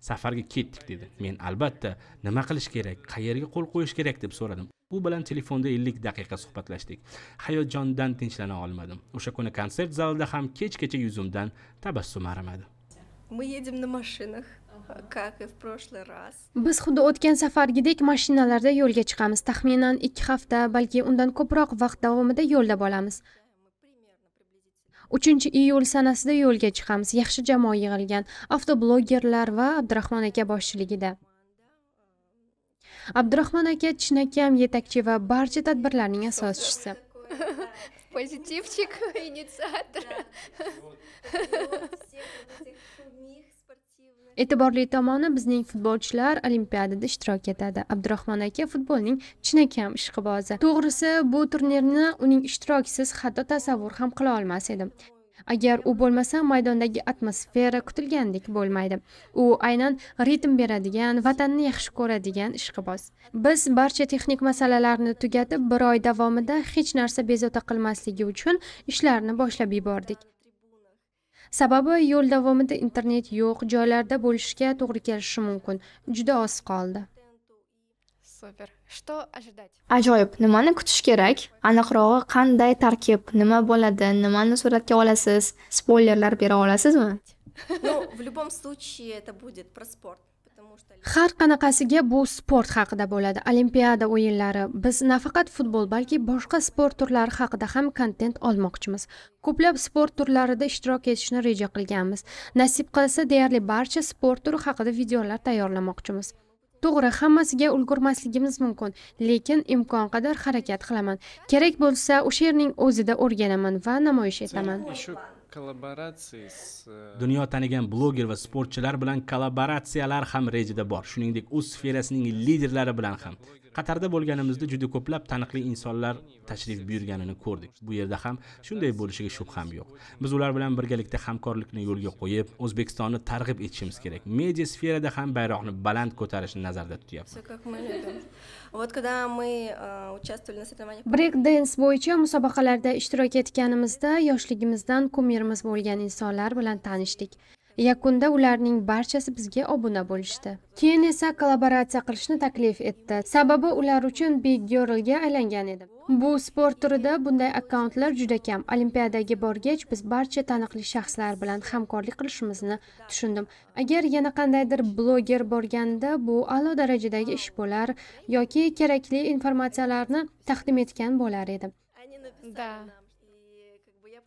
safarga ketdik dedi men albatta nima qilish kerak qayerga qo'l qo'yish kerak deb so'radim u bilan telefonda ellik daqiqa suhbatlashdik hayotjondan tinchlana olmadim o'sha kuni konsert zalida ham kechgacha yuzimdan tabassum arimadi мы едем на машинах как и в прошлый раз biz xuddi o'tgan safargidek mashinalarda yo'lga chiqamiz taxminan ikki hafta balki undan ko'proq vaqt davomida yo'lda bo'lamiz 3 iyul sanasida yo'lga chiqamiz yaxshi jamoa yig'ilgan avtoblogerlar va abdurahmon aka boshchiligida abdurahmon aka chinakam yetakchi va barcha tadbirlarning asoschisi позитивчик инициатор e'tiborli tomoni bizning futbolchilar olimpiadada ishtirok etadi abdurahmon aka futbolning chinakam ishqibozi to'g'risi bu turnirni uning ishtirokisiz hatto tasavvur ham qila olmas edim agar u bo'lmasa maydondagi atmosfera kutilgandek bo'lmaydi u aynan ritm beradigan vatanni yaxshi ko'radigan ishqiboz biz barcha texnik masalalarni tugatib bir oy davomida hech narsa bezovta qilmasligi uchun ishlarni boshlab yubordik sababi yo'l davomida internet yo'q joylarda bo'lishga to'g'ri kelishi mumkin juda oz qoldi super что ожидать ajoyib nimani kutish kerak aniqrog'i qanday tarkib nima bo'ladi nimani suratga olasiz spoylerlar bera olasizmi в любом случае это будет про спорт har qanaqasiga bu sport haqida bo'ladi olimpiada o'yinlari biz nafaqat futbol balki boshqa sport turlari haqida ham kontent olmoqchimiz ko'plab sport turlarida ishtirok etishni reja qilganmiz nasib qilsa deyarli barcha sport turi haqida videolar tayyorlamoqchimiz to'g'ri hammasiga ulgurmasligimiz mumkin lekin imkon qadar harakat qilaman kerak bo'lsa o'sha yerning o'zida o'rganaman va namoyish etaman kollaboratsiya e, dunyo tanigan bloger va sportchilar bilan kollaboratsiyalar ham rejada bor shuningdek o'z sferasining liderlari bilan ham qatarda bo'lganimizda juda ko'plab taniqli insonlar tashrif buyurganini ko'rdik bu yerda ham shunday bo'lishiga shubham yo'q biz ular bilan birgalikda hamkorlikni yo'lga qo'yib o'zbekistonni targ'ib etishimiz kerak media sferada ham bayroqni baland ko'tarishni nazarda tutyapmiz э, brek dens bo'yicha musobaqalarda ishtirok etganimizda yoshligimizdan kumirimiz bo'lgan insonlar bilan tanishdik yakunda ularning barchasi bizga obuna bo'lishdi keyin esa kollaboratsiya qilishni taklif etdi sababi ular uchun big girlga aylangan edi bu sport turida bunday akkauntlar juda kam olimpiadaga borgach biz barcha taniqli shaxslar bilan hamkorlik qilishimizni tushundim agar yana qandaydir bloger borganda bu a'lo darajadagi ish bo'lar yoki kerakli informatsiyalarni taqdim etgan bo'lar edim да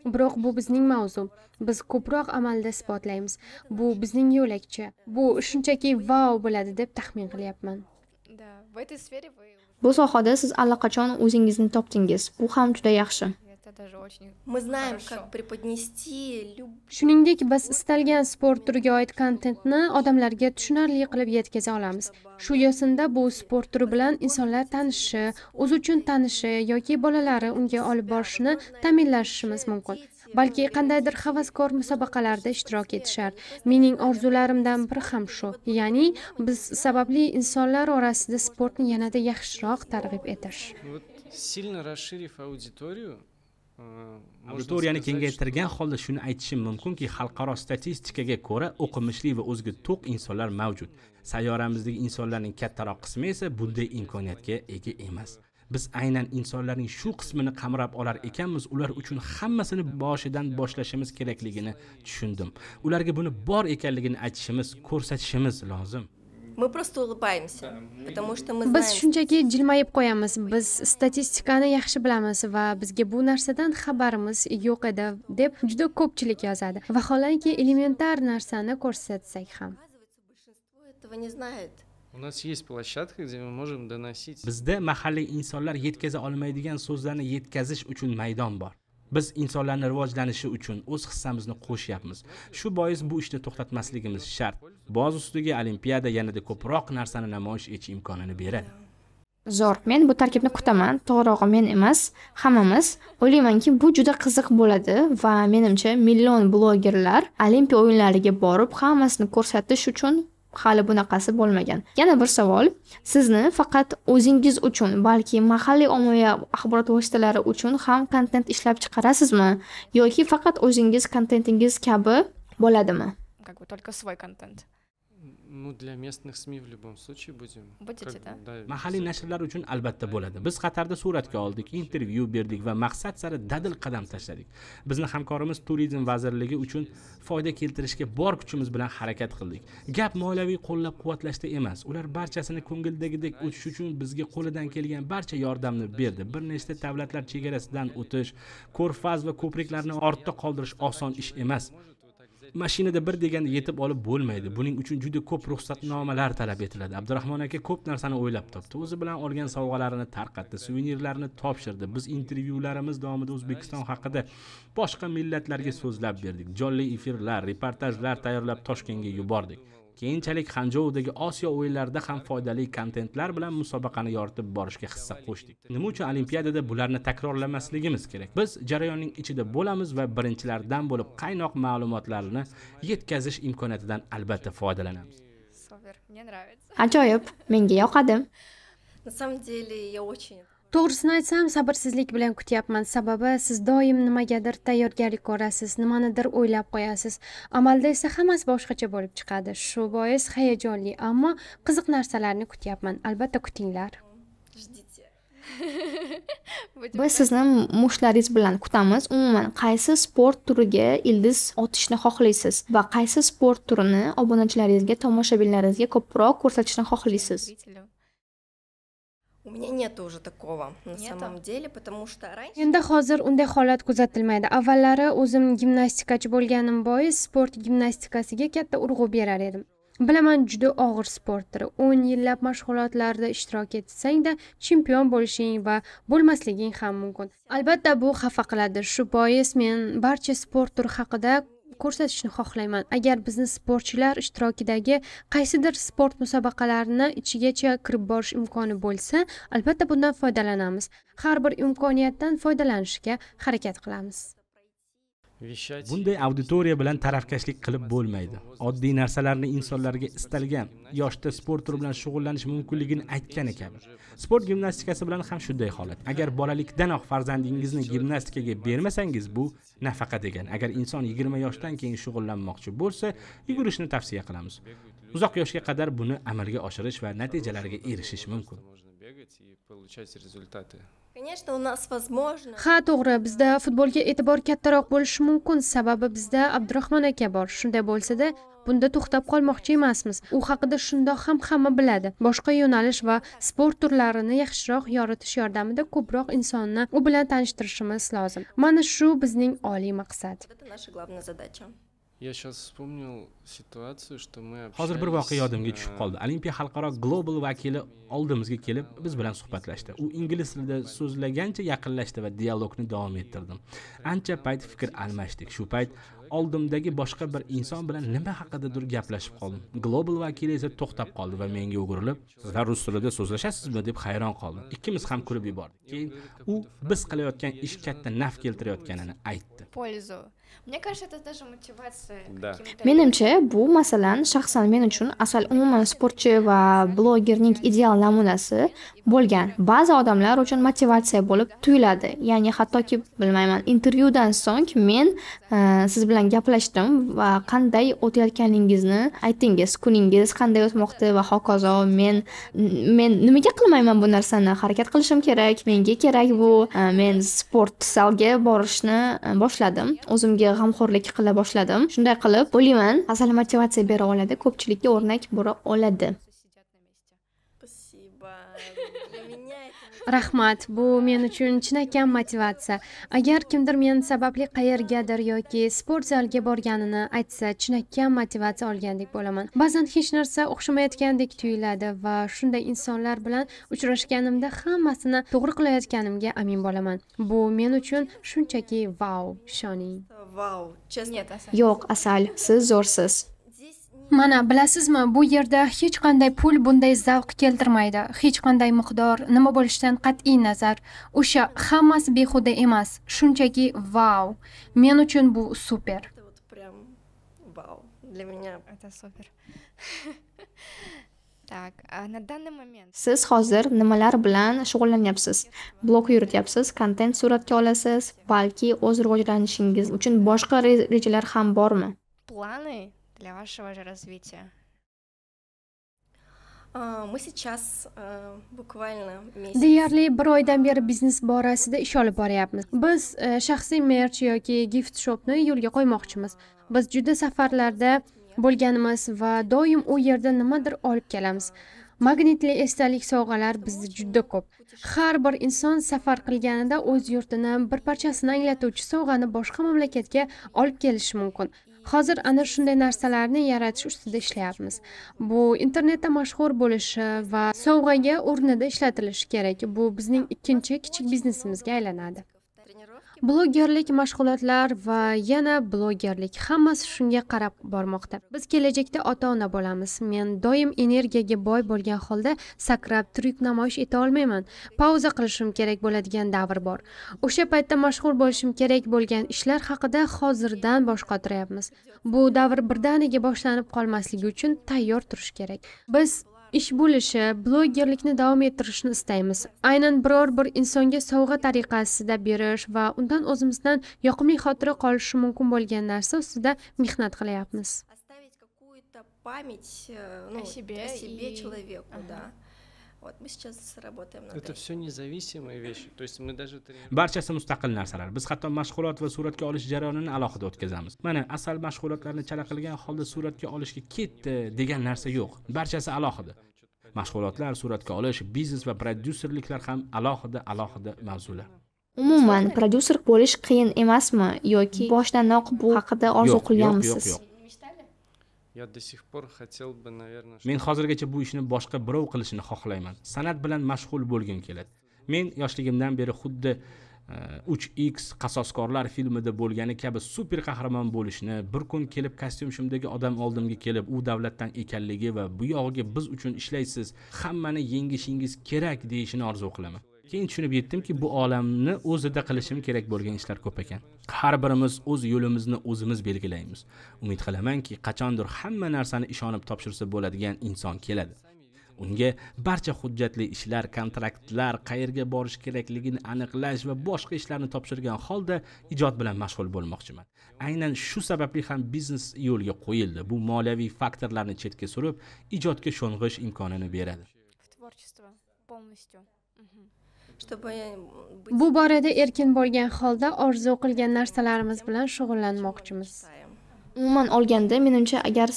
biroq bu bizning mavzu biz ko'proq amalda isbotlaymiz bu bizning yo'lakchi bu shunchaki vau bo'ladi deb taxmin qilyapman bu sohada siz allaqachon o'zingizni topdingiz bu ham juda yaxshi Мы знаем, как преподнести Шунингдек, бас istalgan sport turiga oid kontentni odamlarga tushunarli qilib yetkaza olamiz. Shu yo'sinda bu sport turi bilan insonlar tanishishi, o'zi uchun tanishi yoki bolalari unga olib borishini ta'minlashimiz mumkin. balki qandaydir havaskor musobaqalarda ishtirok etishar mening orzularimdan biri ham shu ya'ni biz sababli insonlar orasida sportni yanada yaxshiroq targ'ib etish сильно расширив аудиторию auditoriyani kengaytirgan holda shuni aytishim mumkinki xalqaro statistikaga ko'ra o'qimishli va o'ziga to'q insonlar mavjud sayyoramizdagi insonlarning kattaroq qismi esa bunday imkoniyatga ega emas biz aynan insonlarning shu qismini qamrab olar ekanmiz ular uchun hammasini boshidan boshlashimiz kerakligini tushundim ularga buni bor ekanligini aytishimiz ko'rsatishimiz lozim мы просто улыбаемся потому что мы Без шунчаки жылмайып қоямыз біз статистиканы яхшы біламыз ва бізге бұл нарсадан хабарымыз йоқ еді деп жүді көпчілік жазады вахоланки элементар нәрсені көрсетсек хам этого не знают У нас есть площадка, где мы можем доносить. Бізді махалли инсонлар еткізе алмайдыган сөздерді еткізіш учун майдан бар. biz insonlarni rivojlanishi uchun o'z hissamizni qo'shyapmiz shu bois bu ishni to'xtatmasligimiz shart boz ustiga olimpiada yanada ko'proq narsani namoyish etish imkonini beradi zo'r men bu tarkibni kutaman to'g'rirog'i men emas hammamiz o'ylaymanki bu juda qiziq bo'ladi va menimcha million blogerlar olimpiya o'yinlariga borib hammasini ko'rsatish uchun hali bunaqasi bo'lmagan yana bir savol sizni faqat o'zingiz uchun balki mahalliy ommaviy axborot vositalari uchun ham kontent ishlab chiqarasizmi yoki faqat o'zingiz kontentingiz kabi bo'ladimi как бы только свой контент ну для местных СМИ в любом случае будем. Будете, да? да Махали нашрлар учен албатта болады. Біз Қатарда суратка алдык, интервью бердик ва мақсад сары дадыл қадам ташладик. Бізні хамкарымыз туризм вазирлиги учен фойда келтирішке бар күчіміз білян харакат қылдик. Гап муалави қолла қуатлашты емес. Улар барчасыны көнгілдегідек үтш үчен бізге қолыдан келген барча ярдамны берді. Бір нешті тавлатлар чегересіден өтіш, корфаз ва көприкларны артта қалдырыш асан іш емес. mashinada bir deganda yetib olib bo'lmaydi buning uchun juda ko'p ruxsatnomalar talab etiladi abdurahmon aka ko'p narsani o'ylab topdi o'zi bilan olgan sovg'alarini tarqatdi suvenirlarni topshirdi biz intervyularimiz davomida o'zbekiston haqida boshqa millatlarga so'zlab berdik jonli efirlar reportajlar tayyorlab toshkentga yubordik keyinchalik Xanjoudagi Osiyo o'yinlarida ham foydali kontentlar bilan musobaqani yoritib borishga hissa qo'shdik. Nima uchun olimpiadada bularni takrorlamasligimiz kerak? Biz jarayonning ichida bo'lamiz va birinchilardan bo'lib qaynoq ma'lumotlarni yetkazish imkoniyatidan albatta foydalanamiz. Ajoyib, menga yoqadi. На самом деле я очень to'g'risini aytsam sabrsizlik bilan kutyapman sababi siz doim nimagadir tayyorgarlik ko'rasiz nimanidir o'ylab qo'yasiz amalda esa hammasi boshqacha bo'lib chiqadi shu bois hayajonli ammo qiziq narsalarni kutyapman albatta kutinglar biz sizni mushtlaringiz bilan kutamiz umuman qaysi sport turiga ildiz otishni xohlaysiz va qaysi sport turini obunachilaringizga tomoshabinlaringizga ko'proq ko'rsatishni xohlaysiz У меня нет уже такого на Нету? самом деле, потому что раньше... Endi hozir unday holat kuzatilmaydi. Avvallari o'zim gimnastikachi bo'lganim bois sport gimnastikasiga katta urg'u berar edim. Bilaman juda og'ir sport 10 yillab mashg'ulotlarda ishtirok etsang-da chempion bo'lishing va bo'lmasliging ham mumkin. Albatta bu xafa qiladi. Shu bois men barcha sport turi haqida ko'rsatishni xohlayman agar bizni sportchilar ishtirokidagi qaysidir sport musobaqalarini ichigacha kirib borish imkoni bo'lsa albatta bundan foydalanamiz har bir imkoniyatdan foydalanishga harakat qilamiz bunday auditoriya bilan tarafkashlik qilib bo'lmaydi oddiy narsalarni insonlarga istalgan yoshda sport turi bilan shug'ullanish mumkinligini aytgani kabi sport gimnastikasi bilan ham shunday holat agar bolalikdanoq farzandingizni gimnastikaga bermasangiz bu nafaqa degan agar inson yigirma yoshdan keyin shug'ullanmoqchi bo'lsa yugurishni tavsiya qilamiz uzoq yoshga qadar buni amalga oshirish va natijalarga erishish mumkin ha to'g'ri bizda futbolga e'tibor kattaroq bo'lishi mumkin sababi bizda abdurahmon aka bor shunday bo'lsa-da, bunda to'xtab qolmoqchi emasmiz u haqida shundoq ham hamma biladi boshqa yo'nalish va sport turlarini yaxshiroq yoritish yordamida ko'proq insonni u bilan tanishtirishimiz lozim mana shu bizning oliy maqsad наша главная задача я сейчас вспомнил ситуацию что мы hozir bir voqea yodimga tushib э, qoldi olimpiya xalqaro global vakili oldimizga kelib biz bilan suhbatlashdi u ingliz tilida so'zlagancha yaqinlashdi va dialogni davom ettirdim ancha payt fikr almashdik shu payt oldimdagi boshqa bir inson bilan nima haqidadir gaplashib qoldim global vakili esa to'xtab qoldi va menga o'girilib sizlar rus tilida so'zlashasizmi deb hayron qoldim ikkimiz ham kulib yubordik keyin u biz qilayotgan ish katta naf keltirayotganini aytdi пользу мне кажется это даже motivatsiya да. menimcha bu masalan shaxsan men uchun asal umuman sportchi va blogerning ideal namunasi bo'lgan ba'zi odamlar uchun motivatsiya bo'lib tuyuladi ya'ni hattoki bilmayman intervyudan so'ng men siz bilan gaplashdim va qanday o'tayotganingizni aytingiz kuningiz qanday o'tmoqda va hokazo men men nimaga qilmayman bu narsani harakat qilishim kerak menga kerak bu men sport zalga borishni boshladim o'zimga unga g'amxo'rlik qila boshladim shunday qilib o'liman asal motivatsiya bera oladi ko'pchilikka o'rnak bo'la oladi rahmat bu men uchun chinakam motivatsiya agar kimdir men sababli qayergadir yoki sport zaliga borganini aytsa chinakam motivatsiya olgandek bo'laman ba'zan hech narsa o'xshamayotgandek tuyuladi va shunday insonlar bilan uchrashganimda hammasini to'g'ri qilayotganimga amin bo'laman bu men uchun shunchaki vau ishoning vau wow. yo'q asal siz zo'rsiz mana bilasizmi bu yerda hech qanday pul bunday zavq keltirmaydi hech qanday miqdor nima bo'lishidan qat'iy nazar o'sha hammasi behuda emas shunchaki vau men uchun bu super для меня это супер Так, на данный момент siz hozir nimalar bilan shug'ullanyapsiz blog yurityapsiz kontent suratga olasiz balki o'z rivojlanishingiz uchun boshqa rejalar ham bormi планы для вашего же развития? Мы сейчас буквально месяц deyarli bir oydan beri biznes borasida ish olib boryapmiz biz э, shaxsiy merch yoki gift shopni yo'lga qo'ymoqchimiz biz juda safarlarda bo'lganimiz va doim u yerda nimadir olib kelamiz magnitli esdalik sovg'alar bizda juda ko'p har bir inson safar qilganida o'z yurtini bir parchasini anglatuvchi sovg'ani boshqa mamlakatga olib kelishi mumkin hozir ana shunday narsalarni yaratish ustida ishlayapmiz bu internetda mashhur bo'lishi va sovg'aga o'rnida ishlatilishi kerak bu bizning ikkinchi kichik biznesimizga aylanadi blogerlik mashg'ulotlar va yana blogerlik hammasi shunga qarab bormoqda biz kelajakda ota ona bo'lamiz men doim energiyaga boy bo'lgan holda sakrab tryuk namoyish eta olmayman pauza qilishim kerak bo'ladigan davr bor o'sha paytda mashhur bo'lishim kerak bo'lgan ishlar haqida hozirdan bosh qotiryapmiz bu davr birdaniga boshlanib qolmasligi uchun tayyor turish kerak biz ish bo'lishi blogerlikni davom ettirishni istaymiz aynan biror bir insonga sovg'a tariqasida berish va undan o'zimizdan yoqimli xotira qolishi mumkin bo'lgan narsa ustida mehnat qilyapmiz память э, ну, о себе, о себе и... человеку, ага. да. Вот мы сейчас работаем над Это все независимые вещи. То есть мы даже Barchasi mustaqil narsalar. Biz hatto mashg'ulot va suratga olish jarayonini alohida o'tkazamiz. Mana asal mashg'ulotlarni chala qilgan holda suratga olishga ketdi degan narsa yo'q. Barchasi alohida. Mashg'ulotlar, suratga olish, biznes va prodyuserliklar ham alohida alohida mavzular. Umuman prodyuser bo'lish qiyin emasmi yoki boshdanoq bu haqida orzu qilganmisiz? Yo'q, yo'q, yo'q. я до сих пор хотел бы наверное мен hozirgacha bu ishni boshqa birov qilishini xohlayman san'at bilan mashg'ul bo'lgim keladi men yoshligimdan beri xuddi uch x qasoskorlar filmida bo'lgani kabi super qahramon bo'lishni bir kun kelib kostyumshimdagi odam oldimga kelib u davlatdan ekanligi va bu yog'iga biz uchun ishlaysiz hammani yengishingiz kerak deyishini orzu qilaman keyin tushunib yetdimki bu olamni o'zida qilishim kerak bo'lgan ishlar ko'p ekan har birimiz o'z yo'limizni o'zimiz belgilaymiz umid qilamanki qachondir hamma narsani ishonib topshirsa bo'ladigan inson keladi unga barcha hujjatli ishlar kontraktlar qayerga borish kerakligini aniqlash va boshqa ishlarni topshirgan holda ijod bilan mashg'ul bo'lmoqchiman aynan shu sababli ham biznes yo'lga qo'yildi bu moliyaviy faktorlarni chetga surib ijodga sho'ng'ish imkonini beradi bu borada erkin bo'lgan holda orzu qilgan narsalarimiz bilan shug'ullanmoqchimiz umuman olganda menimcha agar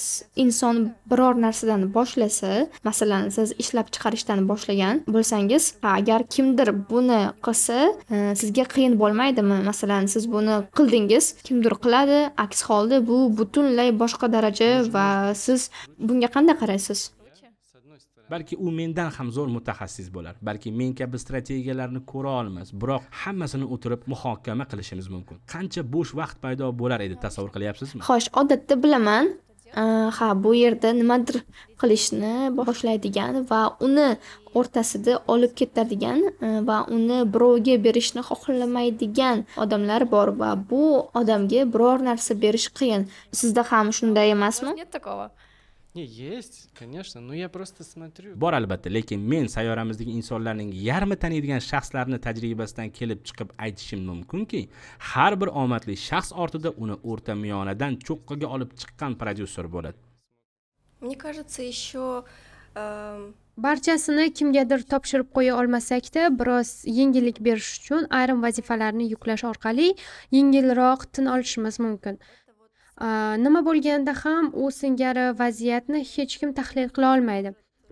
inson biror narsadan boshlasa masalan siz ishlab chiqarishdan boshlagan bo'lsangiz agar kimdir buni qilsa e, sizga qiyin bo'lmaydimi masalan siz buni qildingiz kimdir qiladi aks holda bu butunlay boshqa daraja va siz bunga qanday qaraysiz balki u mendan ham zo'r mutaxassis bo'lar balki men kabi strategiyalarni ko'ra olmas biroq hammasini o'tirib muhokama qilishimiz mumkin qancha bo'sh vaqt paydo bo'lar edi tasavvur qilyapsizmi xo'sh odatda bilaman ha bu yerda nimadir qilishni boshlaydigan va uni o'rtasida olib ketadigan va uni birovga berishni xohlamaydigan odamlar bor va bu odamga biror narsa berish qiyin sizda ham shunday emasmi нет такого не есть конечно но я просто смотрю bor albatta lekin men sayyoramizdagi insonlarning yarmi taniydigan shaxslarni tajribasidan kelib chiqib aytishim mumkinki har bir omadli shaxs ortida uni o'rta miyonadan cho'qqiga olib chiqqan prodyuser bo'ladi мне кажется еще barchasini kimgadir topshirib qo'ya olmasakda biroz yengillik berish uchun ayrim vazifalarni yuklash orqali yengilroq tin olishimiz mumkin Э, nima bo'lganda ham u singari vaziyatni hech kim tahlil qila olmaydi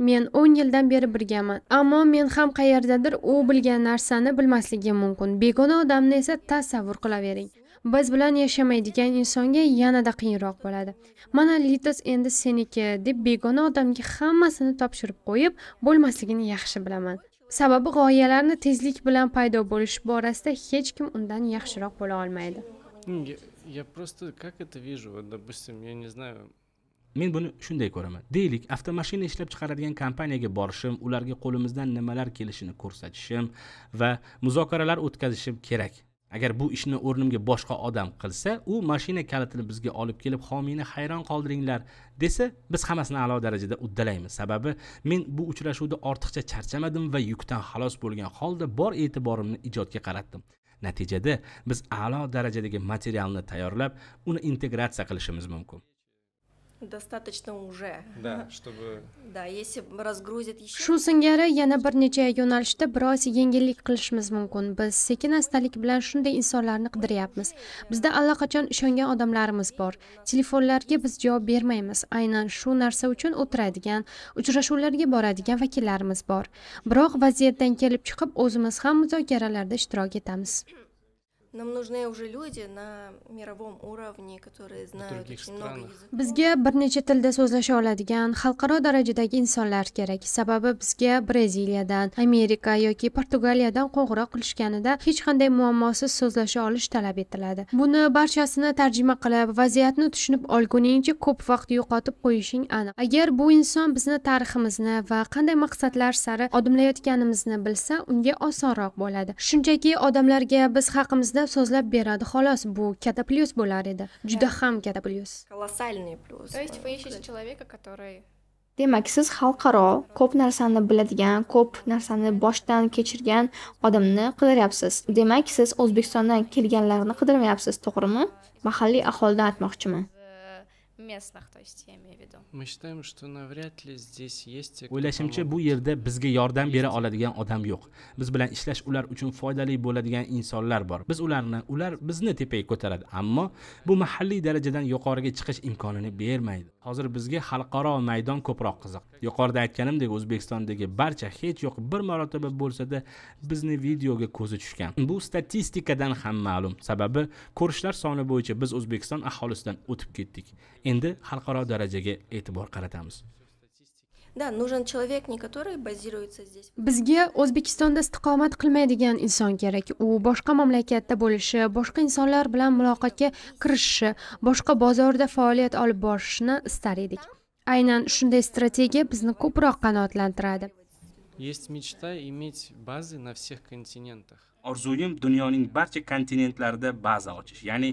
men o'n yildan beri birgaman ammo men ham qayerdadir u bilgan narsani bilmasligim mumkin begona odamni esa tasavvur qilavering biz bilan yashamaydigan insonga yanada qiyinroq bo'ladi mana litos endi seniki deb begona odamga hammasini topshirib qo'yib bo'lmasligini yaxshi bilaman sababi g'oyalarni tezlik bilan paydo bo'lishi borasida hech kim undan yaxshiroq bo'la olmaydi я просто как это вижу вот допустим я не знаю men buni shunday ko'raman deylik avtomashina ishlab chiqaradigan kompaniyaga borishim ularga qo'limizdan nimalar kelishini ko'rsatishim va muzokaralar o'tkazishim kerak agar bu ishni o'rnimga boshqa odam qilsa u mashina kalitini bizga olib kelib homiyni hayron qoldiringlar desa biz hammasini a'lo darajada uddalaymiz sababi men bu uchrashuvda ortiqcha charchamadim va yukdan xalos bo'lgan holda bor e'tiborimni ijodga qaratdim natijada biz a'lo darajadagi materialni tayyorlab uni integratsiya qilishimiz mumkin достаточно уже. Да, чтобы... Да, если разгрузит еще... Shu singari yana bir necha yo'nalishda biroz yengillik qilishimiz mumkin. Biz sekin astalik bilan shunday insonlarni qidiryapmiz. Bizda allaqachon ishongan odamlarimiz bor. Telefonlarga biz javob bermaymiz. Aynan shu narsa uchun o'tiradigan, uchrashuvlarga boradigan vakillarimiz bor. Biroq vaziyatdan kelib chiqib, o'zimiz ham muzokaralarda ishtirok etamiz. нам нужны уже люди на мировом уровне, которые знают очень много языков. Бізге бір нече тілді сөзлеше оладыген, халқаро дарадедаги инсонлар керек. Сабабы бізге Бразилиядан, Америка, йоки Португалиядан қоғыра күлішкені да, хеч қандай муамасыз сөзлеше олыш талап етіледі. Бұны баршасына тәржима қылып, вазиятны түшініп олгуненче көп вақт йоқатып қойышын аны. Агер бұ инсон бізні тарихымызны ва қандай мақсатлар сары адымлайотканымызны білсе, унге осанрақ болады. Шынчаки адамларге біз хақымызды so'zlab so'zlab beradi xolos bu katta plyus bo'lar edi juda ham katta plyus колоссальный плюс то есть вы э, ищете человека который demak siz xalqaro ko'p narsani biladigan ko'p narsani boshdan kechirgan odamni qidiryapsiz demak siz o'zbekistondan kelganlarni qidirmayapsiz to'g'rimi mahalliy aholidan aytmoqchiman э, местных то есть я имею o'ylashimcha bu yerda bizga yordam bera oladigan odam yo'q biz bilan ishlash ular uchun foydali bo'ladigan insonlar bor biz ularni ular bizni tepaga ko'taradi ammo bu mahalliy darajadan yuqoriga chiqish imkonini bermaydi hozir bizga xalqaro maydon ko'proq qiziq yuqorida aytganimdek o'zbekistondagi barcha hech yo'q bir marotaba bo'lsada bizni videoga ko'zi tushgan bu statistikadan ham ma'lum sababi ko'rishlar soni bo'yicha biz o'zbekiston aholisidan o'tib ketdik endi xalqaro darajaga e'tibor qaratamiz Да, нужен человек, не который базируется здесь. Bizga O'zbekistonda istiqomat qilmaydigan inson kerak. U boshqa mamlakatda bo'lishi, boshqa insonlar bilan muloqotga kirishishi, boshqa bozorda faoliyat olib borishni istar edik. Aynan shunday strategiya bizni ko'proq qanoatlantiradi. Есть мечта иметь базы на всех континентах. Orzuyim dunyoning barcha kontinentlarida baza ochish, ya'ni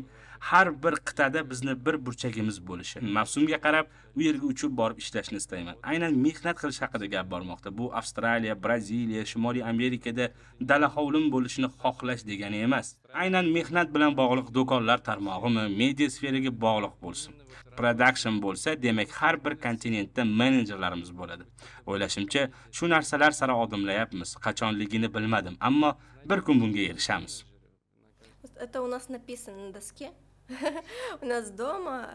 har bir qit'ada bizni bir burchagimiz bo'lishi hmm. mavsumga qarab u yerga uchib borib ishlashni istayman aynan mehnat qilish haqida gap bormoqda bu avstraliya braziliya shimoliy amerikada dala hovlim bo'lishini xohlash degani emas aynan mehnat bilan bog'liq do'konlar tarmog'imi media sferaga bog'liq bo'lsin production bo'lsa demak har bir kontinentda menejerlarimiz bo'ladi o'ylashimcha shu narsalar sari odimlayapmiz qachonligini bilmadim ammo bir kun bunga erishamiz это у нас написано на доске у нас дома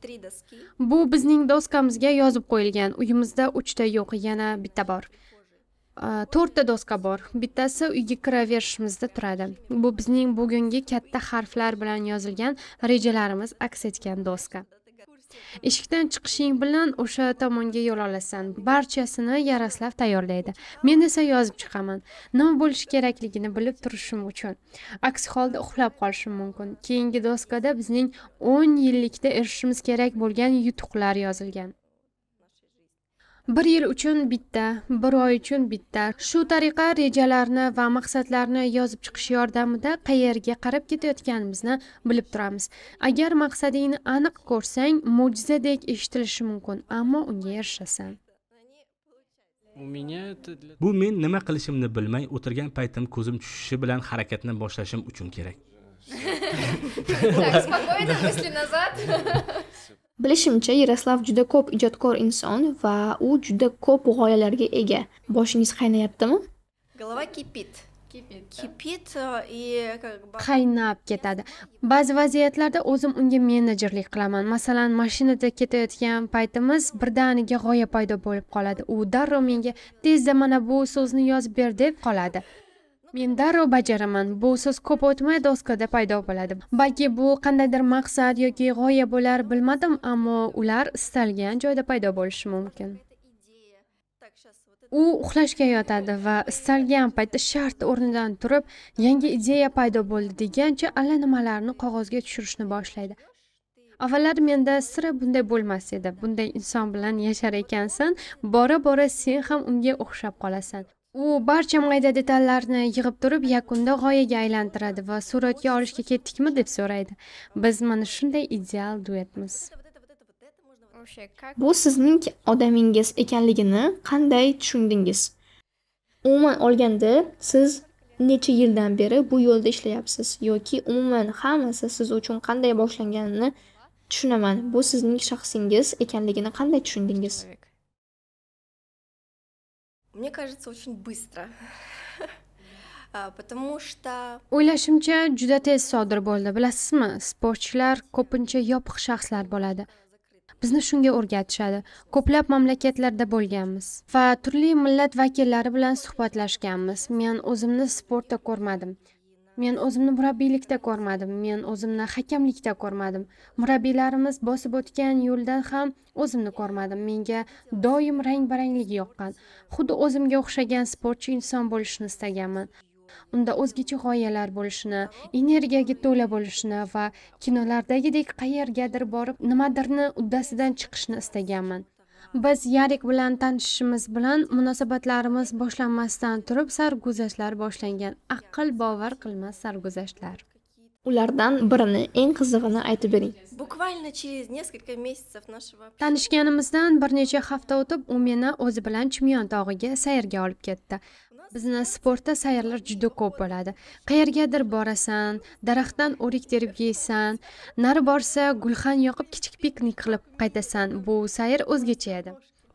три доски bu bizning doskamizga yozib qo'yilgan uyimizda uchta yo'q yana bitta bor to'rtta doska bor bittasi uyga kiraverishimizda turadi bu bizning bugungi katta harflar bilan yozilgan rejalarimiz aks etgan doska eshikdan chiqishing bilan o'sha tomonga yo'l olasan barchasini yaroslav tayyorlaydi men esa yozib chiqaman nima bo'lishi kerakligini bilib turishim uchun aks holda uxlab qolishim mumkin keyingi doskada bizning o'n yillikda erishishimiz kerak bo'lgan yutuqlar yozilgan bir yil uchun bitta bir oy uchun bitta shu tariqa rejalarni va maqsadlarni yozib chiqish yordamida qayerga qarab ketayotganimizni bilib turamiz agar maqsadingni aniq ko'rsang mo'jizadek eshitilishi mumkin ammo unga erishasan bu men nima qilishimni bilmay o'tirgan paytim ko'zim tushishi bilan harakatni boshlashim uchun kerak так спокойно мысли назад bilishimcha yaroslav juda ko'p ijodkor inson va u juda ko'p g'oyalarga ega boshingiz qaynayaptimi голова кипит kipit э, и qaynab ketadi ba'zi vaziyatlarda o'zim unga menejerlik qilaman masalan mashinada ketayotgan paytimiz birdaniga g'oya paydo bo'lib qoladi u darrov menga tezda mana bu so'zni yozib ber deb qoladi men darrov bajaraman bu so'z ko'p o'tmay doskada paydo bo'ladi balki bu qandaydir maqsad yoki g'oya bo'lar bilmadim ammo ular istalgan joyda paydo bo'lishi mumkin u uxlashga yotadi va istalgan paytda shart o'rnidan turib yangi ideya paydo bo'ldi degancha allanimalarni qog'ozga tushirishni boshlaydi avvallari menda sira bunday bo'lmas edi bunday inson bilan yashar ekansan bora bora sen ham unga o'xshab qolasan u barcha mayda detallarni yig'ib turib yakunda g'oyaga aylantiradi va suratga olishga ketdikmi deb so'raydi biz mana shunday ideal duetmiz bu sizning odamingiz ekanligini qanday tushundingiz umuman olganda siz necha yildan beri bu yo'lda ishlayapsiz yoki umuman hammasi siz uchun qanday boshlanganini tushunaman bu sizning shaxsingiz ekanligini qanday tushundingiz Мне кажется, очень быстро. потому что o'ylashimcha juda tez sodir bo'ldi bilasizmi sportchilar ko'pincha yopiq shaxslar bo'ladi bizni shunga o'rgatishadi ko'plab mamlakatlarda bo'lganmiz va turli millat vakillari bilan suhbatlashganmiz men o'zimni sportda ko'rmadim men o'zimni murabbiylikda ko'rmadim men o'zimni hakamlikda ko'rmadim murabbiylarimiz bosib o'tgan yo'ldan ham o'zimni ko'rmadim menga doim rang baranglik yoqqan xuddi o'zimga o'xshagan sportchi inson bo'lishni istaganman unda o'zgacha g'oyalar bo'lishini energiyaga to'la bo'lishini va kinolardagidek qayergadir borib nimadirni uddasidan chiqishni istaganman biz yarik bilan tanishishimiz bilan munosabatlarimiz boshlanmasdan turib sarguzashtlar boshlangan aql bovar qilmas sarguzashtlar ulardan birini eng qizig'ini aytib bering буквально через несколько месяцев нашего tanishganimizdan bir necha hafta o'tib u meni o'zi bilan chimyon tog'iga sayrga olib ketdi bizni sportda sayrlar juda ko'p bo'ladi qayergadir borasan daraxtdan o'rik terib yeysan nari borsa gulxan yoqib kichik piknik qilib qaytasan bu sayr o'zgacha edi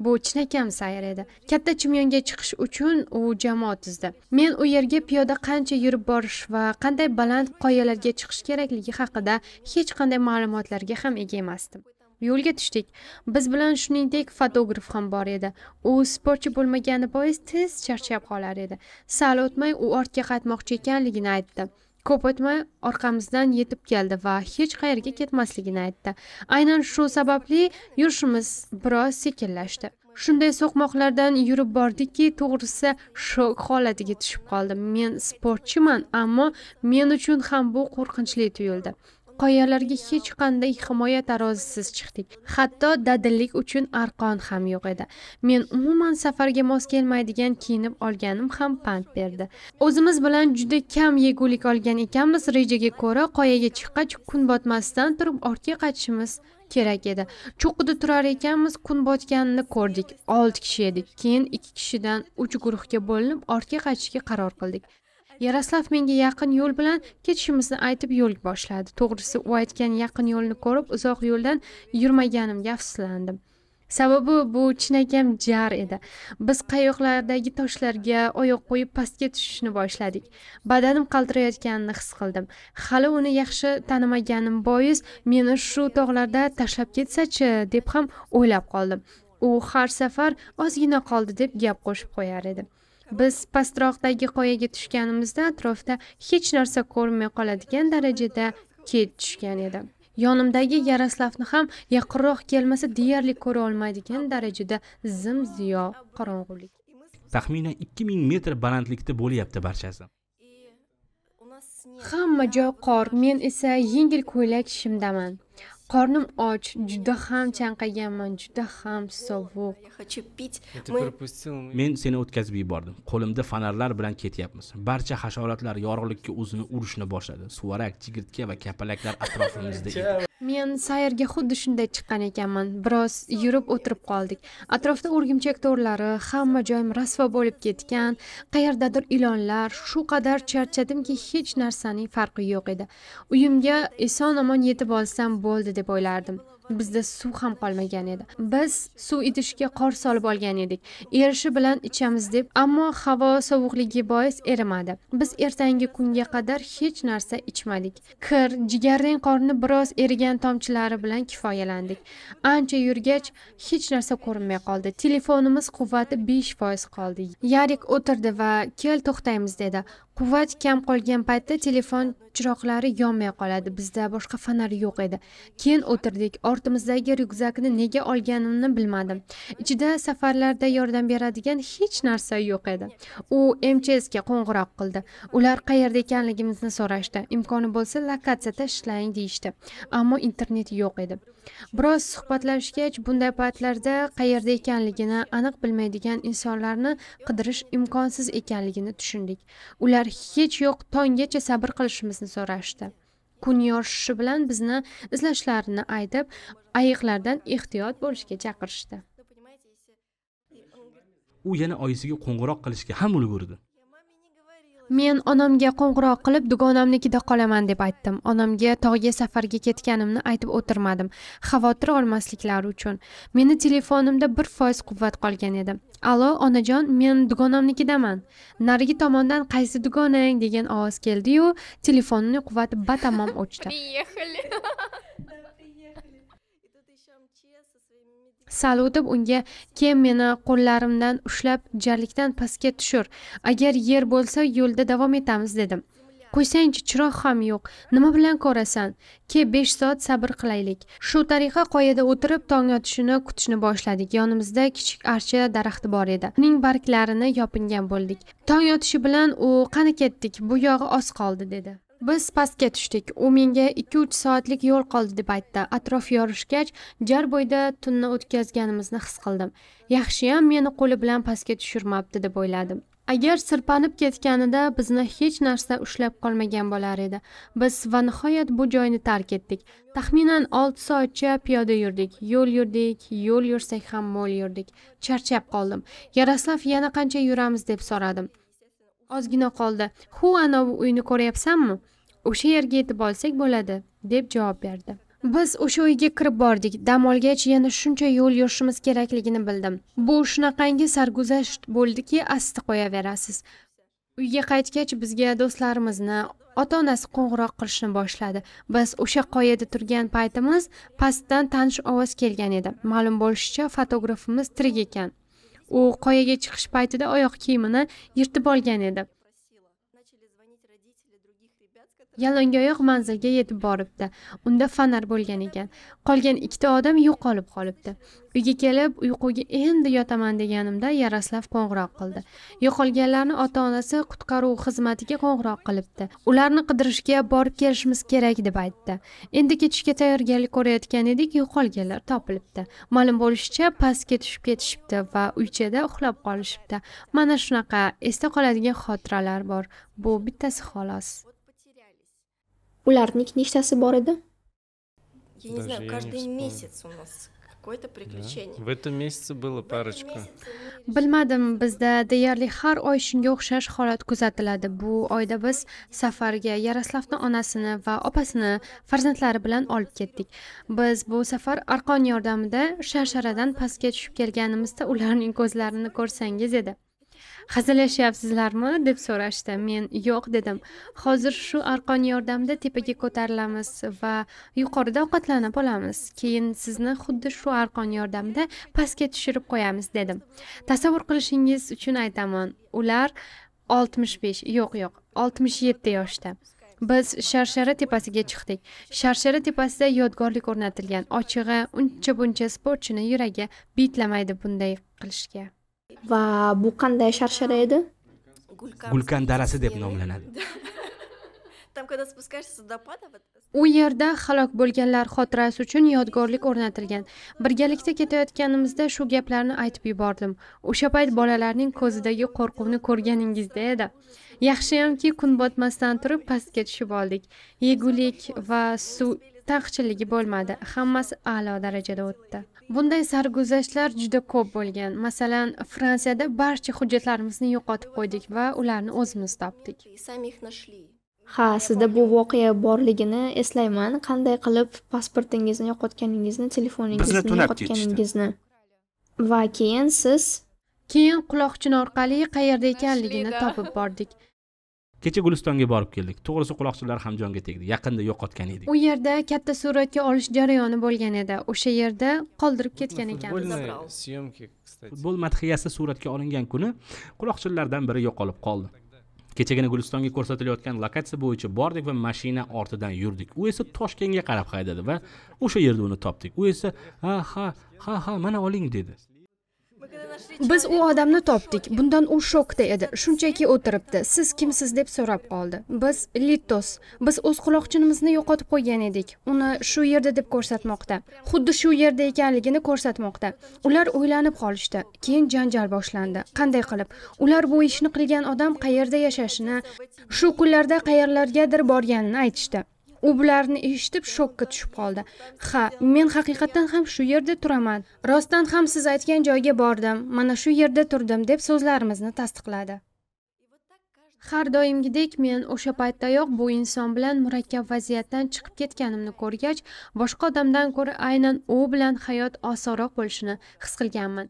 bu chinakam sayr edi katta chumyonga chiqish uchun u jamoa tuzdi men u yerga piyoda qancha yurib borish va qanday baland qoyalarga chiqish kerakligi haqida hech qanday ma'lumotlarga ham ega emasdim yo'lga tushdik biz bilan shuningdek fotograf ham bor edi u sportchi bo'lmagani bois tez charchab qolar edi sal o'tmay u ortga qaytmoqchi ekanligini aytdi ko'p o'tmay orqamizdan yetib keldi va hech qayerga ketmasligini aytdi aynan shu sababli yurishimiz biroz sekinlashdi shunday so'qmoqlardan yurib bordikki to'g'risi shok holatiga tushib qoldim men sportchiman ammo men uchun ham bu qo'rqinchli tuyuldi qoyalarga hech qanday himoya tarozisiz chiqdik hatto dadillik uchun arqon ham yo'q edi men umuman safarga mos kelmaydigan kiyinib olganim ham pand berdi o'zimiz bilan juda kam yegulik olgan ekanmiz rejaga ko'ra qoyaga chiqqach kun botmasdan turib ortga qaytishimiz kerak edi cho'qqida turar ekanmiz kun botganini ko'rdik olti kishi edik keyin ikki kishidan uch guruhga bo'linib ortga qaytishga qaror qildik yaroslav menga yaqin yo'l bilan ketishimizni aytib yo'l boshladi to'g'risi u aytgan yaqin yo'lni ko'rib uzoq yo'ldan yurmaganimga afsuslandim sababi bu chinakam jar edi biz qayoqlardagi toshlarga oyoq qo'yib pastga tushishni boshladik badanim qaltirayotganini his qildim hali uni yaxshi tanimaganim bois meni shu tog'larda tashlab ketsachi deb ham o'ylab qoldim u har safar ozgina qoldi deb gap qo'shib qo'yar edi biz pastroqdagi qoyaga tushganimizda atrofda hech narsa ko'rinmay qoladigan darajada kech tushgan edi yonimdagi yaroslavni ham yaqinroq kelmasa deyarli ko'ra olmaydigan darajada zim ziyo qorong'ulik taxminan ikki ming metr balandlikda bo'lyapti barchasi hamma joy qor men esa yengil ko'ylak shimdaman qornim och juda ham chanqaganman juda ham sovuq men seni o'tkazib yubordim qo'limda fonarlar bilan ketyapmiz barcha hasharotlar yorug'likka o'zini urishni boshladi suvarak chigirtka va kapalaklar atrofimizda edi men sayrga xuddi shunday chiqqan ekanman biroz yurib o'tirib qoldik atrofda o'rgimchak to'rlari hamma joyim rasvo bo'lib ketgan qayerdadir ilonlar shu qadar charchadimki hech narsaning farqi yo'q edi uyimga eson omon yetib olsam bo'ldi deb o'ylardim bizda suv ham qolmagan edi biz suv idishga qor solib olgan edik erishi bilan ichamiz deb ammo havo sovuqligi bois erimadi biz ertangi kunga qadar hech narsa ichmadik kir jigarrang qorni biroz erigan tomchilari bilan kifoyalandik ancha yurgach hech narsa ko'rinmay qoldi telefonimiz quvvati besh foiz qoldi yarik o'tirdi va kel to'xtaymiz dedi quvvat kam qolgan paytda telefon chiroqlari yonmay qoladi bizda boshqa fonar yo'q edi keyin o'tirdik ortimizdagi ryukzakni nega olganimni bilmadim ichida safarlarda yordam beradigan hech narsa yo'q edi u mchsga qo'ng'iroq qildi ular qayerda ekanligimizni so'rashdi imkoni bo'lsa lokatsiyada ishlang deyishdi ammo internet yo'q edi biroz suhbatlashgach bunday paytlarda qayerda ekanligini aniq bilmaydigan insonlarni qidirish imkonsiz ekanligini tushundik ular ular hech yo'q tonggacha sabr qilishimizni so'rashdi kun yorishishi bilan bizni izlashlarini aytib ayiqlardan ehtiyot bo'lishga chaqirishdi u yana oyisiga qo'ng'iroq qilishga ham ulgurdi men onamga qo'ng'iroq qilib dugonamnikida qolaman deb aytdim onamga tog'ga safarga ketganimni aytib o'tirmadim xavotir olmasliklari uchun meni telefonimda bir foiz quvvat qolgan edi allo onajon men dugonamnikidaman narigi tomondan qaysi dugonang degan ovoz keldiyu telefonning quvvati batamom o'chdi приехали sal o'tib unga kel meni qo'llarimdan ushlab jarlikdan pastga tushir agar yer bo'lsa yo'lda davom etamiz dedim qo'ysangchi chiroq ham yo'q nima bilan ko'rasan ke besh soat sabr qilaylik shu tariqa qoyada o'tirib tong otishini kutishni boshladik yonimizda kichik archa daraxti bor edi uning barglarini yopingan bo'ldik tong yotishi bilan u qani ketdik bu yog'i oz qoldi dedi biz pastga tushdik u menga ikki uch soatlik yo'l qoldi deb aytdi atrof yorishgach jar bo'yida tunni o'tkazganimizni his qildim yaxshiyam meni qo'li bilan pastga tushirmabdi deb o'yladim agar sirpanib ketganida bizni hech narsa ushlab qolmagan bo'lar edi biz va nihoyat bu joyni tark etdik taxminan olti soatcha piyoda yurdik yo'l yurdik yo'l yursak ham mo'l yurdik charchab qoldim yaroslav yana qancha yuramiz deb so'radim ozgina qoldi hu anovi uyni ko'ryapsanmi o'sha yerga yetib olsak bo'ladi deb javob berdi biz o'sha uyga kirib bordik dam olgach yana shuncha yo'l yurishimiz kerakligini bildim bu shunaqangi sarguzasht bo'ldiki asti qo'yaverasiz uyga qaytgach bizga do'stlarimizni ota onasi qo'ng'iroq qilishni boshladi biz o'sha qoyada turgan paytimiz pastdan tanish ovoz kelgan edi ma'lum bo'lishicha fotografimiz tirik ekan u qoyaga chiqish paytida oyoq kiyimini yirtib olgan edi yalang'oyoq manzilga yetib boribdi unda fonar bo'lgan ekan qolgan ikkita odam yo'qolib qolibdi uyga kelib uyquga endi yotaman deganimda yaroslav qo'ng'iroq qildi yo'qolganlarni ota onasi qutqaruv xizmatiga qo'ng'iroq qilibdi ularni qidirishga borib kelishimiz kerak deb aytdi endi ketishga tayyorgarlik ko'rayotgan edik yo'qolganlar topilibdi ma'lum bo'lishicha pastga tushib ketishibdi va uychada uxlab qolishibdi mana shunaqa esda qoladigan xotiralar bor bu bittasi xolos Ularning nechtasi bor edi? Я не знаю, каждый месяц у нас какое-то приключение. В этом месяце было парочка. Bilmadim, bizda deyarli har oy shunga o'xshash holat kuzatiladi. Bu oyda biz safarga Yaroslavni onasini va opasini farzandlari bilan olib ketdik. Biz bu safar arqon yordamida sharsharadan pastga tushib kelganimizda ularning ko'zlarini ko'rsangiz edi. hazillashyapsizlarmi deb so'rashdi men yo'q dedim hozir shu arqon yordamida tepaga ko'tarilamiz va yuqorida ovqatlanib olamiz keyin sizni xuddi shu arqon yordamida pastga tushirib qo'yamiz dedim tasavvur qilishingiz uchun aytaman ular oltmish besh yo'q yo'q oltmish yetti yoshda biz sharshara tepasiga chiqdik sharshara tepasida yodgorlik o'rnatilgan ochig'i uncha buncha sportchini yuragi bitlamaydi bunday qilishga va bu qanday sharshara edi gulkan darasi deb nomlanadi u yerda halok bo'lganlar xotirasi uchun yodgorlik o'rnatilgan birgalikda ketayotganimizda shu gaplarni aytib yubordim o'sha payt bolalarning ko'zidagi qo'rquvni ko'rganingizda edi yaxshiyamki kun botmasdan turib pastga tushib oldik yegulik va suv taqchilligi bo'lmadi hammasi a'lo darajada o'tdi bunday sarguzashtlar juda ko'p bo'lgan masalan fransiyada barcha hujjatlarimizni yo'qotib qo'ydik va ularni o'zimiz topdik ha sizda bu voqea borligini eslayman qanday qilib pasportingizni yo'qotganingizni telefoningizni yo'qotganingizni va keyin siz keyin quloqchin orqali qayerda ekanligini topib bordik kecha gulistonga borib keldik to'g'risi quloqchilar ham jonga tegdi yaqinda yo'qotgan edik u yerda katta suratga olish jarayoni bo'lgan edi o'sha yerda qoldirib ketgan ekanmiz futbol madhiyasi suratga olingan kuni quloqchinlardan biri yo'qolib qoldi kechagina gulistonga ko'rsatilayotgan lokatsiya bo'yicha bordik va mashina ortidan yurdik u esa toshkentga qarab haydadi va o'sha yerda uni topdik u esa ha ha ha ha mana oling dedi biz u odamni topdik bundan u shokda edi shunchaki o'tiribdi siz kimsiz deb so'rab qoldi biz litos biz o'z quloqchinimizni yo'qotib qo'ygan edik uni shu yerda deb ko'rsatmoqda xuddi shu yerda ekanligini ko'rsatmoqda ular o'ylanib qolishdi keyin janjal boshlandi qanday qilib ular bu ishni qilgan odam qayerda yashashini shu kunlarda qayerlargadir borganini aytishdi u bularni eshitib shokka tushib qoldi ha men haqiqatdan ham shu yerda turaman rostdan ham siz aytgan joyga bordim mana shu yerda turdim deb so'zlarimizni tasdiqladi har doimgidek men o'sha paytdayoq bu inson bilan murakkab vaziyatdan chiqib ketganimni ko'rgach boshqa odamdan ko'ra aynan u bilan hayot osonroq bo'lishini his qilganman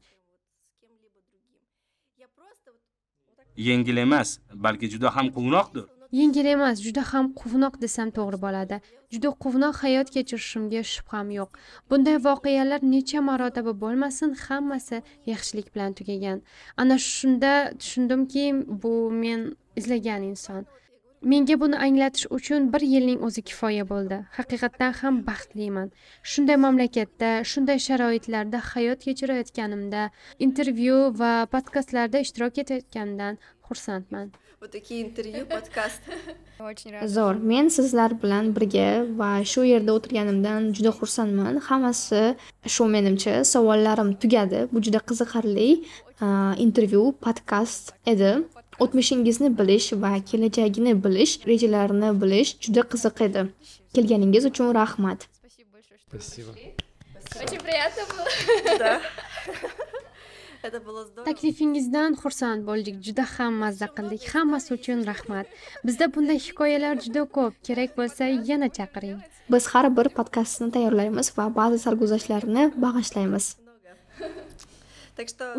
yengil emas balki juda ham quvnoqdir yengil emas juda ham quvnoq desam to'g'ri bo'ladi juda quvnoq hayot kechirishimga shubham yo'q bunday voqealar necha marotaba bo'lmasin hammasi yaxshilik bilan tugagan ana shunda tushundimki bu men izlagan inson menga buni anglatish uchun bir yilning o'zi kifoya bo'ldi haqiqatdan ham baxtliman shunday mamlakatda shunday sharoitlarda hayot kechirayotganimda intervyu va podkastlarda ishtirok etayotganimdan xursandman вот такие интервью рад zo'r men sizlar bilan birga va shu yerda o'tirganimdan juda xursandman hammasi shu menimcha savollarim tugadi bu juda qiziqarli intervyu podkast edi o'tmishingizni bilish va kelajagini bilish rejalarini bilish juda qiziq edi kelganingiz uchun rahmat спасибо Очень приятно было. Да. taklifingizdan xursand bo'ldik juda ham mazza qildik hammasi uchun rahmat bizda bunday hikoyalar juda ko'p kerak bo'lsa yana chaqiring biz har bir podkastni tayyorlaymiz va ba'zi sarguzashtlarni bag'ishlaymiz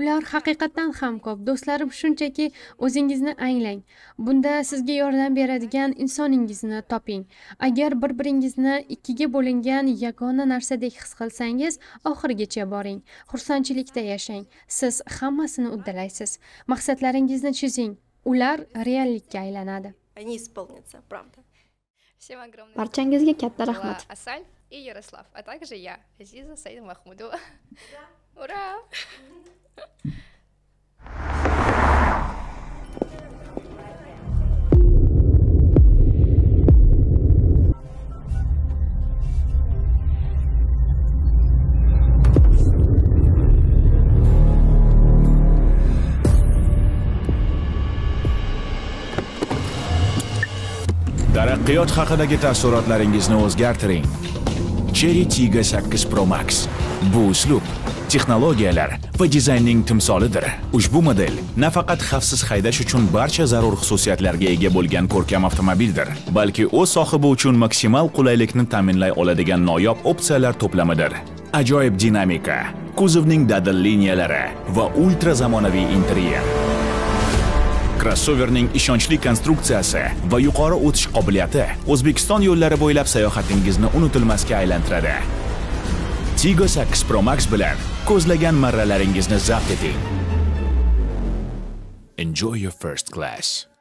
ular haqiqatdan ham ko'p do'stlarim shunchaki o'zingizni anglang bunda sizga yordam beradigan insoningizni toping agar bir biringizni ikkiga bo'lingan yagona narsadek his qilsangiz oxirigacha boring xursandchilikda yashang siz hammasini uddalaysiz maqsadlaringizni chizing ular reallikka aylanadi они исполнятся правда Всем огромное Барчангизге катта рахмат. Асаль и Ярослав, а также я, Азиза Саид Махмудова. Ура! taraqqiyot haqidagi taassurotlaringizni o'zgartiring Cherry Tig'a 8 Pro Max. Bu uslub texnologiyalar va dizaynning timsolidir. Ushbu model nafaqat xavfsiz haydash uchun barcha zarur xususiyatlarga ega bo'lgan ko'rkam avtomobildir, balki o'z sohibi uchun maksimal qulaylikni ta'minlay oladigan noyob opsiyalar to'plamidir. Ajoyib dinamika, kuzovning dadil liniyalari va ultra zamonaviy interyer Crossoverning ishonchli konstruksiyasi va yuqori o'tish qobiliyati O'zbekiston yo'llari bo'ylab sayohatingizni unutilmasga aylantiradi. Tiggo 8 Pro Max bilan ko'zlagan marralaringizni zabt eting. Enjoy your first class.